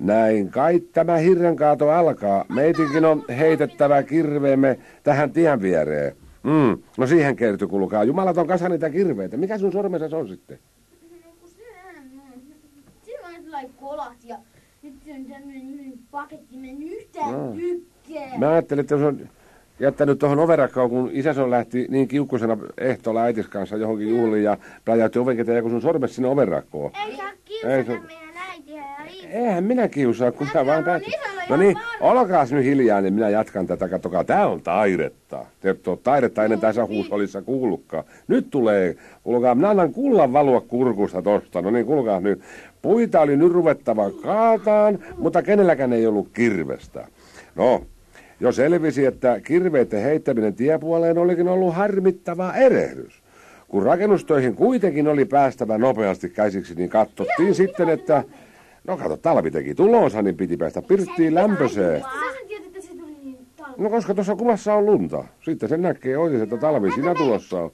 näin kai tämä hirrenkaato alkaa. Meitinkin on heitettävä kirveemme tähän tien viereen. Mm. No siihen kerty kulkaa. on kasa niitä kirveitä. Mikä sun sormessa on sitten? kolahti ja nyt on tämmöinen paketti mennyt yhtään no. tykkään. Mä ajattelin, että se on jättänyt tuohon overakkaan, kun isä on lähti niin kiukkuisena ehtoilla äitis kanssa johonkin juhliin ja pläjäytti ovenketä ja kun sun sormes sinne overakkoon. Ei saa kiusata Ei, se... meidän Eihän minä kiusaa, kun sä vaan päätit. No niin, olkaa nyt hiljaa, niin minä jatkan tätä. Katsokaa, tää on taidetta. Te ette ole taidetta ennen tässä niin. huusolissa kuullutkaan. Nyt tulee, kuulkaa, minä annan kullan valua kurkusta tosta. No niin, kuulkaa nyt. Puita oli nyt ruvettava kaataan, mutta kenelläkään ei ollut kirvestä. No, jos selvisi, että kirveiden heittäminen tiepuoleen olikin ollut harmittava erehdys. Kun rakennustöihin kuitenkin oli päästävä nopeasti käsiksi, niin katsottiin sitten, että No kato, talvi teki tulonsa, niin piti päästä pirttiin lämpöseen. Niin no koska tuossa kuvassa on lunta. Sitten sen näkee oikein, että talvi siinä tulossa on.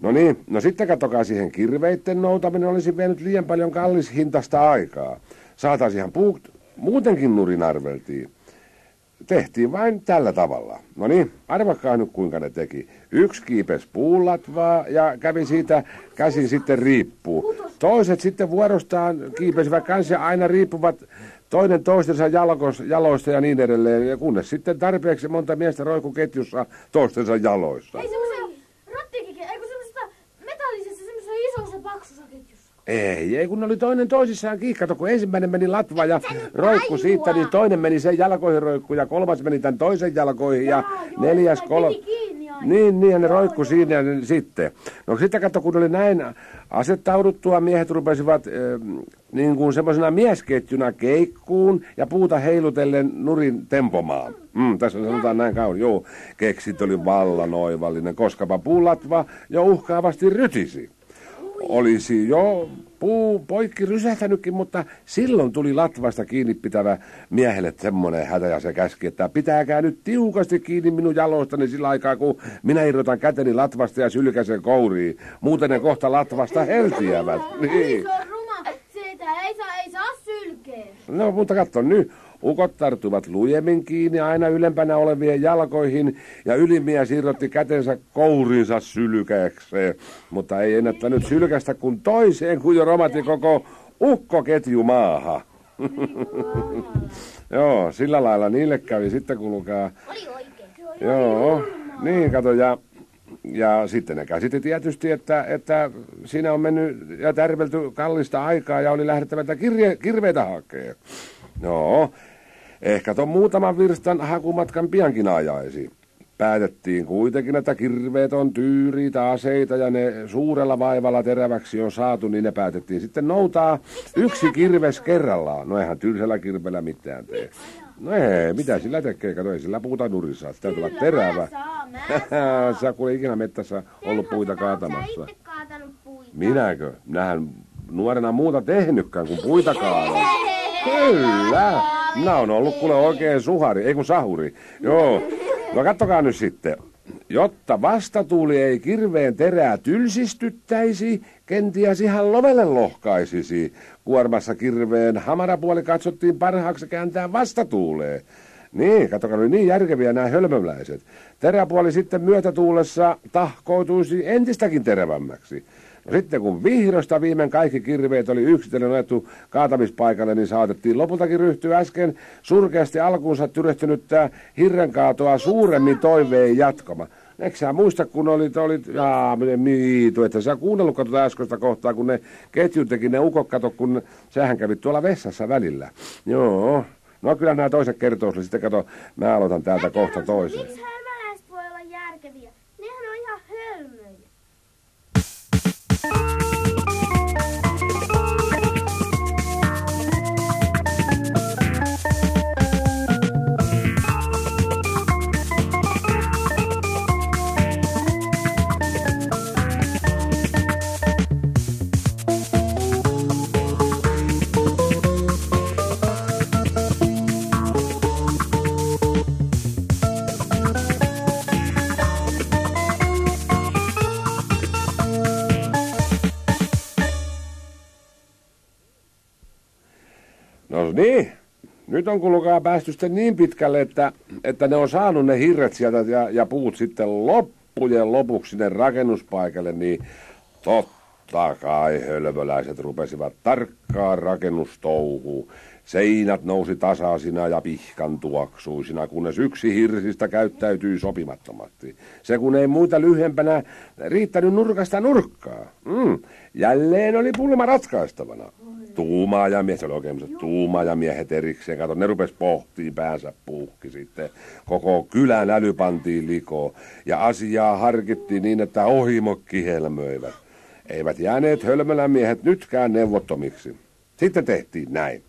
No niin, no sitten katsokaa siihen kirveitten noutaminen olisi vienyt liian paljon kallishintasta aikaa. Saataisiin ihan puut muutenkin nurin arveltiin tehtiin vain tällä tavalla. No niin, arvakaa nyt kuinka ne teki. Yksi kiipes vaan ja kävi siitä käsin sitten riippuu. Toiset sitten vuorostaan kiipesivät kanssa ja aina riippuvat toinen toistensa jalkos, jaloista ja niin edelleen. Ja kunnes sitten tarpeeksi monta miestä roiku ketjussa toistensa jaloissa. Ei semmoisia rottikikin, ei kun semmoisessa metallisessa, semmoisessa isossa paksussa ei, ei kun oli toinen toisissaan kiihkato, kun ensimmäinen meni latva ja roikku siitä, niin toinen meni sen jalkoihin roikku ja kolmas meni tämän toisen jalkoihin ja neljäs kolmas, Niin, niin, ja ne roikku siinä ja sitten. No sitten kato, kun oli näin asettauduttua, miehet rupesivat äh, niin kuin semmoisena miesketjuna keikkuun ja puuta heilutellen nurin tempomaan. Mm, tässä sanotaan näin kauan. Joo, keksit oli vallan oivallinen, koskapa puulatva jo uhkaavasti rytisi olisi jo puu poikki rysähtänytkin, mutta silloin tuli latvasta kiinni pitävä miehelle semmoinen hätä ja se käski, että pitääkää nyt tiukasti kiinni minun jalostani sillä aikaa, kun minä irrotan käteni latvasta ja sylkäsen kouriin. Muuten ne kohta latvasta heltiävät. Niin. ei saa, ei saa sylkeä. No, mutta katso nyt. Ukot tarttuvat lujemmin kiinni aina ylempänä olevien jalkoihin ja ylimiä siirrotti kätensä kourinsa sylkäkseen. Mutta ei ennättänyt sylkästä kuin toiseen, kun jo romatti koko ukkoketju maahan. (laughs) Joo, sillä lailla niille kävi sitten kulkaa. Joo, niin kato ja ja sitten ne käsitti tietysti, että, että siinä on mennyt ja tärvelty kallista aikaa ja oli lähdettävä kirje, kirveitä hakemaan. No, Ehkä tuon muutaman virstan hakumatkan piankin ajaisi. Päätettiin kuitenkin, että kirveet on tyyriitä aseita ja ne suurella vaivalla teräväksi on saatu, niin ne päätettiin sitten noutaa yksi kirves kerrallaan. No eihän tylsällä kirvellä mitään tee. No ei, mitä sillä tekee, kato ei sillä puuta nurissa, sitä Kyllä, olla terävä. Mä saan, (laughs) Sä ikinä mettässä ollut puita kaatamassa. Minäkö? Minähän nuorena muuta tehnytkään kuin puita kaatamassa. Kyllä. Minä on ollut kuule oikein suhari, ei kun sahuri. Joo. No kattokaa nyt sitten. Jotta vastatuuli ei kirveen terää tylsistyttäisi, kenties ihan lovelle lohkaisisi. Kuormassa kirveen hamarapuoli katsottiin parhaaksi kääntää vastatuuleen. Niin, katsokaa nyt niin järkeviä nämä hölmöläiset. Teräpuoli sitten myötätuulessa tahkoituisi entistäkin terävämmäksi. Ja sitten kun vihdoista viimein kaikki kirveet oli yksitellen otettu kaatamispaikalle, niin saatettiin lopultakin ryhtyä äsken surkeasti alkuunsa tyrehtynyttä hirrenkaatoa suuremmin toiveen jatkoma. Eikö sä muista, kun olit, olit jaa, miitu, että sä kuunnellut tuota äskeistä kohtaa, kun ne ketjut teki ne ukot, kato, kun sähän kävi tuolla vessassa välillä. Joo. No kyllä nämä toiset kertoo sitten kato, mä aloitan täältä kohta toisen. nyt on kuulkaa päästy sitten niin pitkälle, että, että ne on saanut ne hirret sieltä ja, ja puut sitten loppujen lopuksi sinne rakennuspaikalle, niin totta kai hölmöläiset rupesivat tarkkaan rakennustouhuun. Seinät nousi tasaisina ja pihkan tuoksuisina, kunnes yksi hirsistä käyttäytyi sopimattomasti. Se kun ei muuta lyhyempänä riittänyt nurkasta nurkkaa. Mm. Jälleen oli pulma ratkaistavana tuumaajamiehet, se oli oikein semmoiset tuumaajamiehet miehet erikseen. Kato, ne rupes pohtii päänsä puhki sitten. Koko kylän äly pantiin likoon ja asiaa harkittiin niin, että ohimot kihelmöivät. Eivät jääneet hölmölän miehet nytkään neuvottomiksi. Sitten tehtiin näin.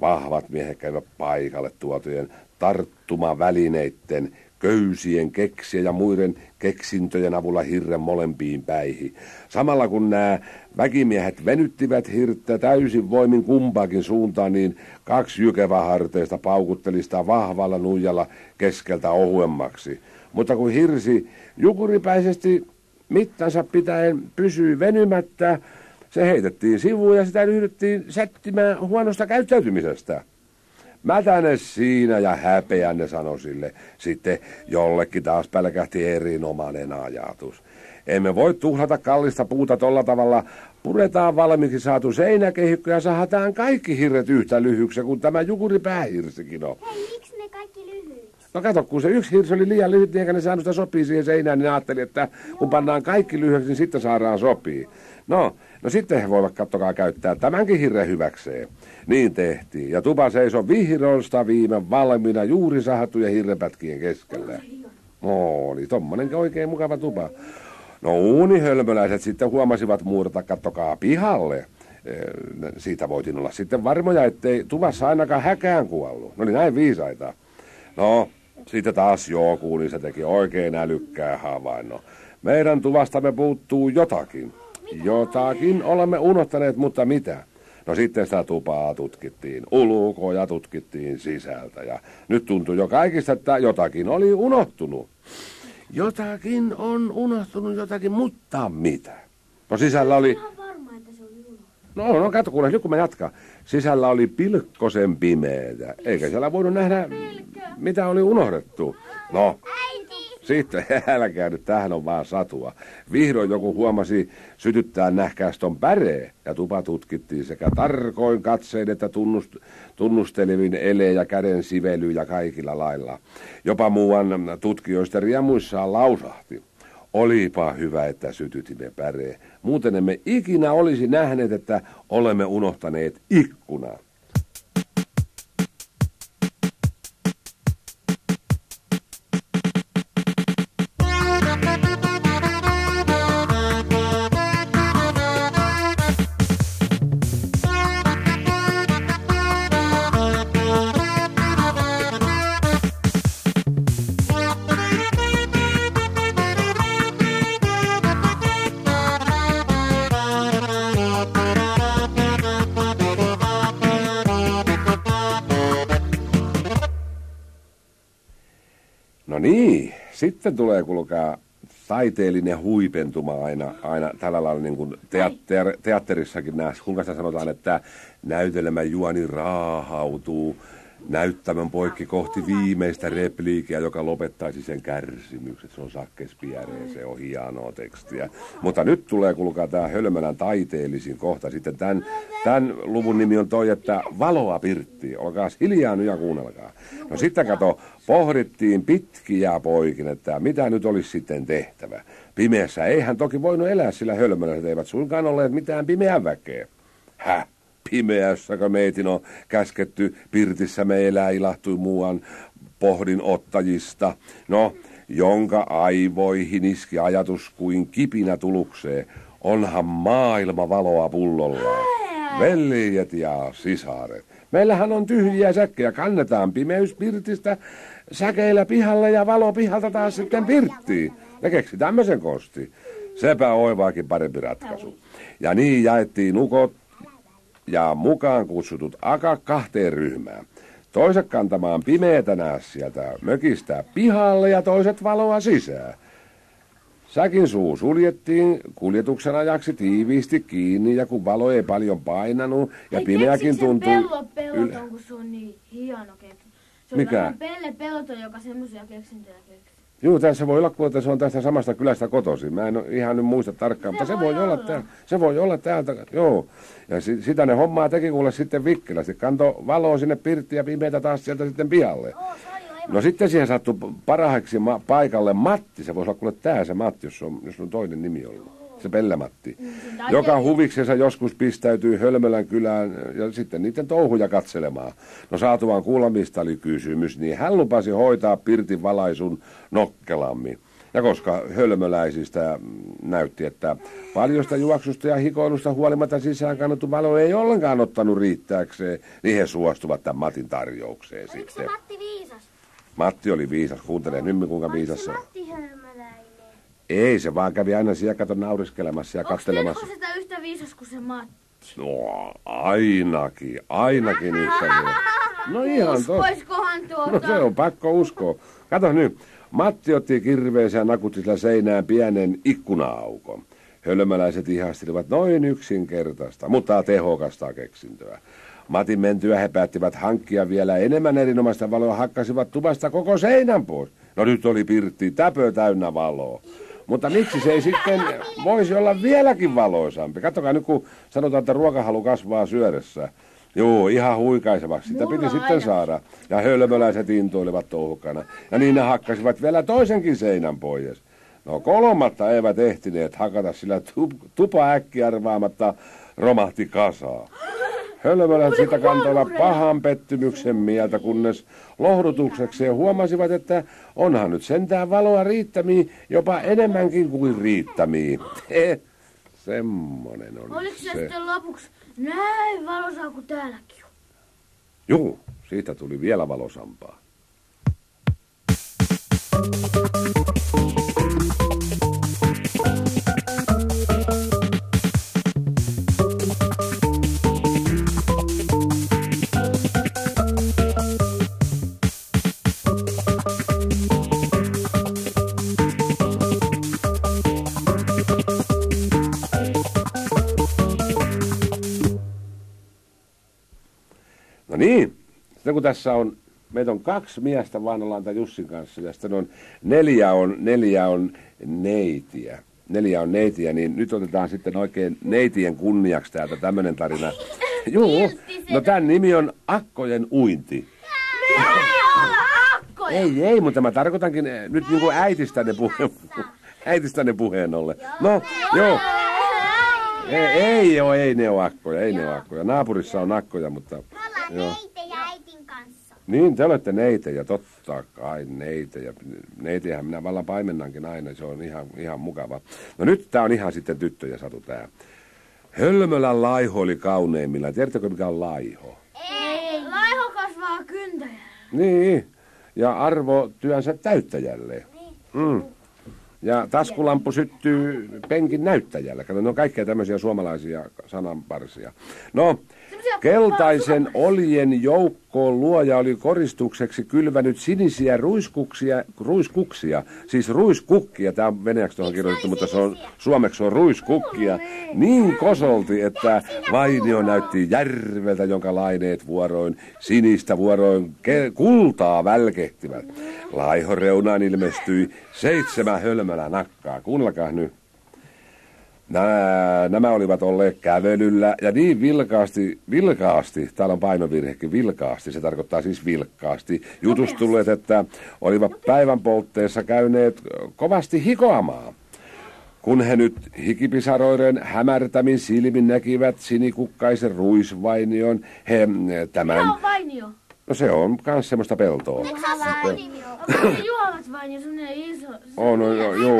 Vahvat miehet käyvät paikalle tuotujen tarttumavälineiden köysien, keksiä ja muiden keksintöjen avulla hirren molempiin päihin. Samalla kun nämä Väkimiehet venyttivät hirttä täysin voimin kumpaakin suuntaan, niin kaksi jykeväharteista paukuttelista vahvalla nuijalla keskeltä ohuemmaksi. Mutta kun hirsi jukuripäisesti mittansa pitäen pysyi venymättä, se heitettiin sivuun ja sitä ryhdyttiin settimään huonosta käyttäytymisestä. Mätäne siinä ja häpeänne sanoi sille. Sitten jollekin taas pälkähti erinomainen ajatus. Emme voi tuhlata kallista puuta tolla tavalla. Puretaan valmiiksi saatu seinäkehikko ja sahataan kaikki hirret yhtä lyhyksi kuin tämä jukuri päähirsikin on. Hei, miksi ne kaikki lyhyiksi? No kato, kun se yksi hirsi oli liian lyhyt, niin eikä ne saanut sitä sopii siihen seinään, niin ajatteli, että kun pannaan kaikki lyhyeksi, niin sitten saadaan sopii. No, no sitten he voivat kattokaa käyttää tämänkin hirren hyväkseen. Niin tehtiin, ja tupa seisoi vihdoista viime valmiina juuri sahattujen hirrepätkien keskellä. Oli, tommonenkin oikein mukava tupa. No uunihölmöläiset sitten huomasivat muurta, kattokaa pihalle. Siitä voitin olla sitten varmoja, ettei tuvassa ainakaan häkään kuollut. No niin näin viisaita. No, sitten taas joo, kuulin, se teki oikein älykkää havainno. Meidän tuvastamme puuttuu jotakin. Jotakin olemme unohtaneet, mutta mitä? No sitten sitä tupaa tutkittiin, ulkoja tutkittiin sisältä ja nyt tuntui jo kaikista, että jotakin oli unohtunut. Jotakin on unohtunut jotakin, mutta mitä? No sisällä oli... että se oli no, no katso, kuule, nyt kun mä jatkan. Sisällä oli pilkkosen pimeetä, eikä siellä voinut nähdä, mitä oli unohdettu. No. Äiti! Siitä (laughs) älkää nyt, tähän on vaan satua. Vihdoin joku huomasi sytyttää nähkääston päree, ja tupa tutkittiin sekä tarkoin katseen että tunnust, tunnustelevin ele ja käden sively ja kaikilla lailla. Jopa muuan tutkijoista riemuissaan lausahti. Olipa hyvä, että sytytimme päree. Muuten emme ikinä olisi nähneet, että olemme unohtaneet ikkunaa. sitten tulee kulkaa taiteellinen huipentuma aina, aina tällä lailla niin kuin teatter, teatterissakin näissä, kuinka sitä sanotaan, että näytelmä juoni raahautuu näyttämän poikki kohti viimeistä repliikiä, joka lopettaisi sen kärsimykset. Se on sakkespiäreen, se on hienoa tekstiä. Mutta nyt tulee, kuulkaa tämä Hölmölän taiteellisin kohta. Sitten tämän, tämän luvun nimi on toi, että valoa pirtti, Olkaa hiljaa nyt ja kuunnelkaa. No sitten kato, pohdittiin pitkiä poikin, että mitä nyt olisi sitten tehtävä. Pimeässä eihän toki voinut elää sillä Hölmöläiset eivät suinkaan olleet mitään pimeän väkeä. Häh? pimeässä, kun meitin on käsketty pirtissä meillä ilahtui muuan pohdin ottajista. No, jonka aivoihin iski ajatus kuin kipinä tulukseen. Onhan maailma valoa pullollaan. Veljet ja sisaret. Meillähän on tyhjiä säkkejä. Kannetaan pimeys pirtistä säkeillä pihalle ja valo pihalta taas sitten pirttiin. Ja keksi tämmöisen kosti. Sepä oivaakin parempi ratkaisu. Ja niin jaettiin ukot ja mukaan kutsutut aka kahteen ryhmään. Toiset kantamaan pimeätä nääs sieltä mökistä pihalle ja toiset valoa sisään. Säkin suu suljettiin kuljetuksen ajaksi tiiviisti kiinni ja kun valo ei paljon painanut ja ei, pimeäkin tuntui... Pello peloton, yl... kun se on niin hieno keksintö. Se on Mikä? Pelle peloton, joka semmoisia keksintöjä Joo, tässä voi olla, että se on tästä samasta kylästä kotoisin. Mä en ihan nyt muista tarkkaan, se mutta se voi olla, olla. täältä, se voi olla täältä. Joo. Ja si, sitä ne hommaa teki kuule sitten vikkelästi. Kanto valoa sinne pirttiin ja pimeitä taas sieltä sitten pialle. Oh, No sitten siihen sattui parhaaksi ma- paikalle Matti. Se voisi olla kuule tää se Matti, jos, on, jos on toinen nimi ollut se Pellematti, mm, joka huviksensa joskus pistäytyy Hölmölän kylään ja sitten niiden touhuja katselemaan. No saatuvan kuulla, mistä oli kysymys, niin hän lupasi hoitaa Pirtin valaisun nokkelammin. Ja koska hölmöläisistä mm, näytti, että paljosta juoksusta ja hikoilusta huolimatta sisään kannattu valo ei ollenkaan ottanut riittääkseen, niin he suostuvat tämän Matin tarjoukseen Oliko sitten. Matti viisas? Matti oli viisas, kuuntele nyt kuinka viisas se on. Ei, se vaan kävi aina siellä kato nauriskelemassa ja Onks katselemassa. Onko sitä yhtä viisas kuin se Matti? No ainakin, ainakin yhtä viisas. No (laughs) ihan tos. Uskoiskohan tuota? No se on pakko uskoa. Kato nyt, Matti otti kirveensä ja nakutti sillä seinään pienen ikkunaaukon. Hölmäläiset ihastelivat noin yksinkertaista, mutta tehokasta keksintöä. Matin mentyä he päättivät hankkia vielä enemmän erinomaista valoa, hakkasivat tubasta koko seinän pois. No nyt oli pirtti täpö täynnä valoa. Mutta miksi se ei sitten voisi olla vieläkin valoisampi? Katsokaa nyt, kun sanotaan, että ruokahalu kasvaa syödessä. Joo, ihan huikaisemaksi. Sitä Mulla piti aina. sitten saada. Ja hölmöläiset intoilivat touhukana. Ja niin ne hakkasivat vielä toisenkin seinän pois. No kolmatta eivät ehtineet hakata, sillä tupa äkki arvaamatta romahti kasaan. Hölmölän sitä kantoivat pahan pettymyksen mieltä, kunnes lohdutukseksi huomasivat, että onhan nyt sentään valoa riittämiin, jopa enemmänkin kuin riittämiin. (laughs) Eh, semmonen on Oliko se. sitten lopuksi näin valosaa kuin täälläkin on? Juu, siitä tuli vielä valosampaa. Thank you. No niin, sitten kun tässä on, meitä on kaksi miestä Vanhalan tai Jussin kanssa ja sitten on neljä on, neljä on neitiä. Neljä on neitiä, niin nyt otetaan sitten oikein neitien kunniaksi täältä tämmöinen tarina. Juu, no tämän nimi on Akkojen uinti. ei Ei, mutta mä tarkoitankin eh, nyt niinku äitistänne puheen, äitistänne puheen ollen. No, joo. Ei, ei, joo, ei ne ole akkoja, ei ne ole akkoja. Naapurissa on akkoja, mutta ollaan neite ja äitin kanssa. Niin, te olette neitejä, totta kai neitejä. Neitejähän minä vallan paimennankin aina, se on ihan, ihan mukava. No nyt tämä on ihan sitten tyttöjä satu tää. Hölmölän laiho oli kauneimmilla. Tiedättekö mikä on laiho? Ei, laiho kasvaa kyntäjä. Niin, ja arvo työnsä täyttäjälle. Niin. Mm. Ja taskulampu syttyy penkin näyttäjällä. Kato, ne on kaikkea tämmöisiä suomalaisia sananparsia. No, Keltaisen oljen joukkoon luoja oli koristukseksi kylvänyt sinisiä ruiskuksia, ruiskuksia, siis ruiskukkia, tämä on venäjäksi tuohon kirjoitettu, mutta se on, suomeksi on ruiskukkia, niin kosolti, että vainio näytti järveltä, jonka laineet vuoroin, sinistä vuoroin, kultaa välkehtivät. Niin. Laihoreunaan ilmestyi seitsemän hölmälä nakkaa, kuunnelkaa nyt. Nämä, nämä olivat olleet kävelyllä ja niin vilkaasti, vilkaasti, täällä on painovirhekin, vilkaasti, se tarkoittaa siis vilkkaasti, jutustulleet, että olivat päivän poltteessa käyneet kovasti hikoamaan. Kun he nyt hikipisaroiden hämärtämin silmin näkivät sinikukkaisen ruisvainion, he eh, tämän... Mikä on vainio? No se on kans semmoista peltoa. Juovat Vainio, semmoinen iso. On, no, joo, joo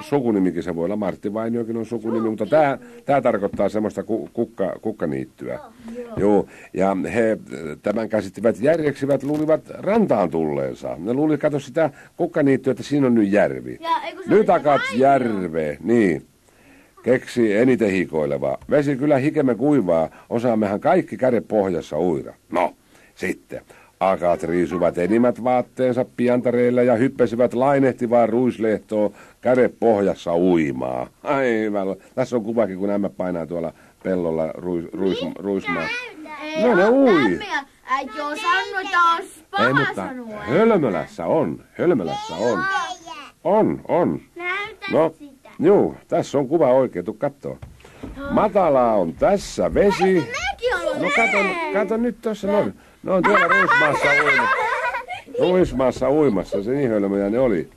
sukunimikin se voi olla. Martti Vainiokin on sukunimi, mutta tämä, tämä tarkoittaa semmoista ku, kukka, kukkaniittyä. Joo. joo. ja he tämän käsittivät järjeksivät, luulivat rantaan tulleensa. Ne luulivat, kato sitä kukkaniittyä, että siinä on nyt järvi. nyt akat järve, niin keksi eniten hikoileva. Vesi kyllä hikemme kuivaa, osaammehan kaikki käde pohjassa uida. No. Sitten akat riisuvat enimmät vaatteensa piantareilla ja hyppesivät lainehtivaan ruislehtoon käde pohjassa uimaa. Ai hyvä. Tässä on kuvakin, kun ämmä painaa tuolla pellolla ruis, ruis, ruismaa. No ne ui. on on Ei, mutta Hölmölässä on. Hölmölässä on. On, on. no, Juu, tässä on kuva oikein. Tuu kattoo. Matalaa on tässä vesi. No kato, kato nyt tuossa noin. No on tuolla Ruismaassa uimassa. Ruismaassa uimassa, se niin hölmöjä ne oli.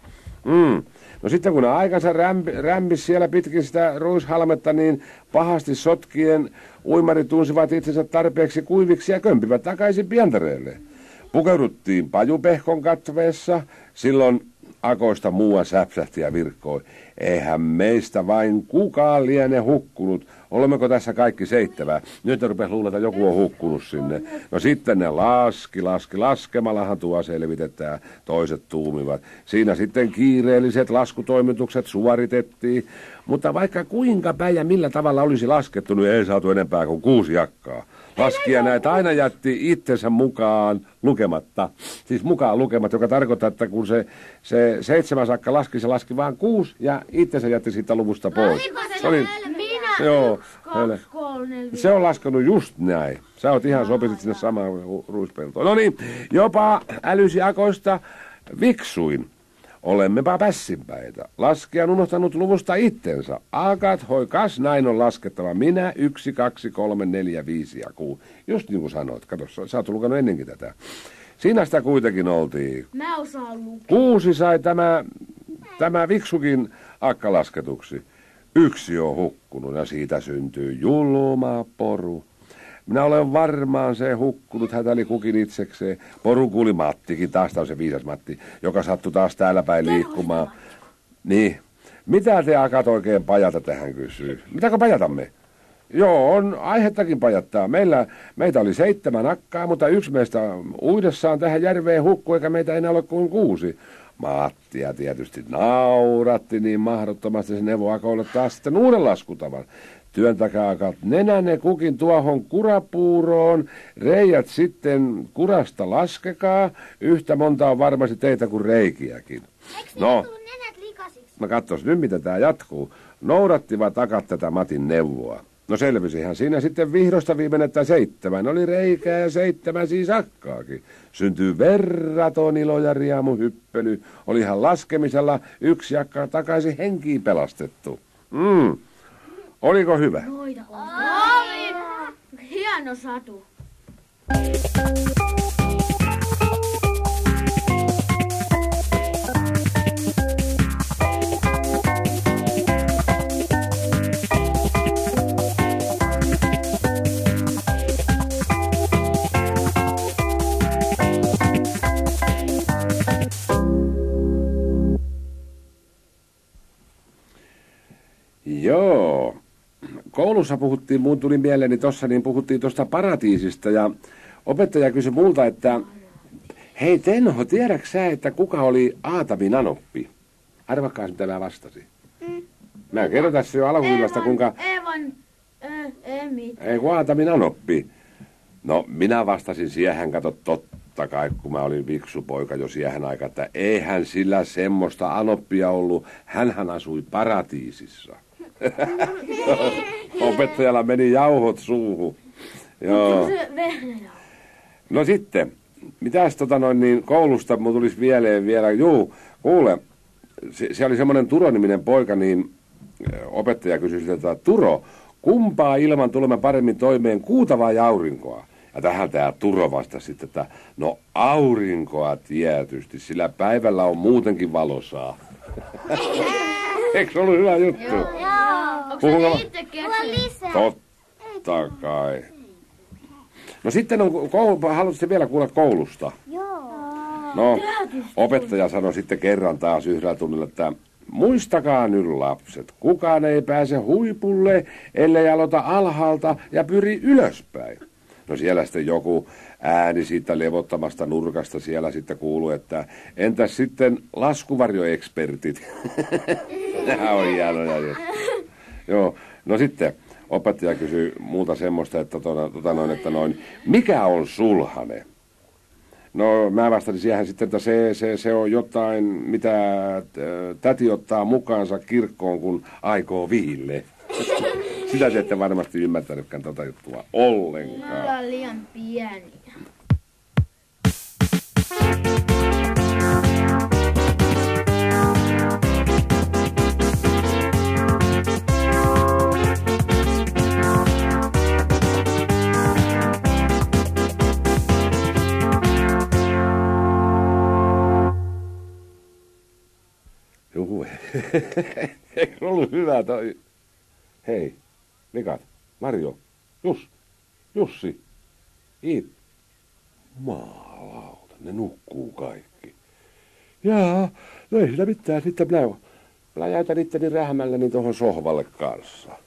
Mm. No sitten kun ne aikansa rämpi, rämpi siellä pitkin sitä ruishalmetta, niin pahasti sotkien uimari tunsivat itsensä tarpeeksi kuiviksi ja kömpivät takaisin pientareelle. Pukeuduttiin pajupehkon katveessa, silloin akoista muua säpsähti ja virkkoi. Eihän meistä vain kukaan liene hukkunut, olemmeko tässä kaikki seitsemää? Nyt ne rupesi luulla, että joku on hukkunut sinne. No sitten ne laski, laski, laskemallahan tuo selvitetään, toiset tuumivat. Siinä sitten kiireelliset laskutoimitukset suoritettiin, mutta vaikka kuinka päin ja millä tavalla olisi laskettu, niin ei saatu enempää kuin kuusi jakkaa. Laskija näitä aina jätti itsensä mukaan lukematta. Siis mukaan lukemat, joka tarkoittaa, että kun se, se seitsemän sakka laski, se laski vain kuusi ja itsensä jätti siitä luvusta pois. No, se oli... Joo. Kaksi, kolme, Se on laskenut just näin. Sä oot ihan sopisit sinne samaan ruispeltoon. No niin, jopa akoista viksuin. Olemmepa pässinpäitä. Laskija on unohtanut luvusta itsensä. Akat, hoi kas, näin on laskettava. Minä, yksi, kaksi, kolme, neljä, viisi ja kuu. Just niin kuin sanoit. Kato, sä oot lukenut ennenkin tätä. Siinä sitä kuitenkin oltiin. Mä osaan lukea. Kuusi sai tämä, tämä viksukin akka lasketuksi. Yksi on hukkunut ja siitä syntyy julma poru. Minä olen varmaan se hukkunut, hätäli oli kukin itsekseen. Poru kuuli Mattikin, taas on se viisas Matti, joka sattui taas täällä päin liikkumaan. Niin, mitä te akat oikein pajata tähän kysyy? Mitäkö pajatamme? Joo, on aihettakin pajattaa. Meillä, meitä oli seitsemän akkaa, mutta yksi meistä uudessaan tähän järveen hukku, eikä meitä enää ole kuin kuusi. Mattia tietysti nauratti niin mahdottomasti, se neuvoi akoille taas sitten uuden laskutavan. Työn takaa nenänne kukin tuohon kurapuuroon, reijät sitten kurasta laskekaa, yhtä monta on varmasti teitä kuin reikiäkin. Eikö no. nenät likasiksi? No katsos nyt, mitä tämä jatkuu. Noudattivat akat tätä Matin neuvoa. No selvisihän siinä sitten vihdosta viimein, että seitsemän oli reikää ja seitsemän siis akkaakin. Syntyy verraton ilo ja hyppely. Olihan laskemisella yksi jakka takaisin henkiin pelastettu. Mm. Oliko hyvä? Noita oli. Hieno satu. Joo. Koulussa puhuttiin, muun tuli mieleeni niin tuossa, niin puhuttiin tuosta paratiisista ja opettaja kysyi multa, että hei Tenho, tiedätkö sä, että kuka oli Aatamin anoppi? Arvakkaas, mitä mä vastasin. Mm. Mä kerron tässä jo alkuillasta, kuinka... Evan, äh, ei Ei, kun Aatamin anoppi. No, minä vastasin siihen, kato totta kai, kun mä olin poika jo siihen aikaan, että eihän sillä semmoista anoppia ollut. Hänhän asui paratiisissa. Niin. Opettajalla meni jauhot suuhun. Joo. No sitten, mitäs tota noin, niin koulusta mun tulisi mieleen vielä, juu, kuule, se, se oli semmoinen Turo-niminen poika, niin opettaja kysyi sitä, että Turo, kumpaa ilman tulemme paremmin toimeen, kuuta vai aurinkoa? Ja tähän tämä Turo vastasi sitten, että no aurinkoa tietysti, sillä päivällä on muutenkin valosaa. (laughs) Eikö se ollut hyvä juttu? Joo. Onko se itse Totta kai. No sitten on koulu, haluaisitte vielä kuulla koulusta? Joo. No, opettaja sanoi sitten kerran taas yhdellä tunnilla, että Muistakaa nyt lapset, kukaan ei pääse huipulle, ellei aloita alhaalta ja pyri ylöspäin. No siellä sitten joku ääni siitä levottamasta nurkasta siellä sitten kuuluu, että entäs sitten laskuvarjoekspertit? (laughs) Nämä on hienoja. Joo, no sitten opettaja kysyi muuta semmoista, että, tuota, tuota noin, että noin, mikä on sulhane? No mä vastasin siihen sitten, että se, se, se on jotain, mitä täti ottaa mukaansa kirkkoon, kun aikoo viille. (laughs) Sitä te ette varmasti ymmärtänytkään tätä tota juttua ollenkaan. Me ollaan liian pieni. vitun (laughs) Eikö ollut hyvä toi? Hei, Rikat, Marjo, Jus, Jussi, Iit. Maalauta, ne nukkuu kaikki. Jaa, no ei sitä mitään, sitten minä, minä jäytän itteni rähmälläni niin tuohon sohvalle kanssa.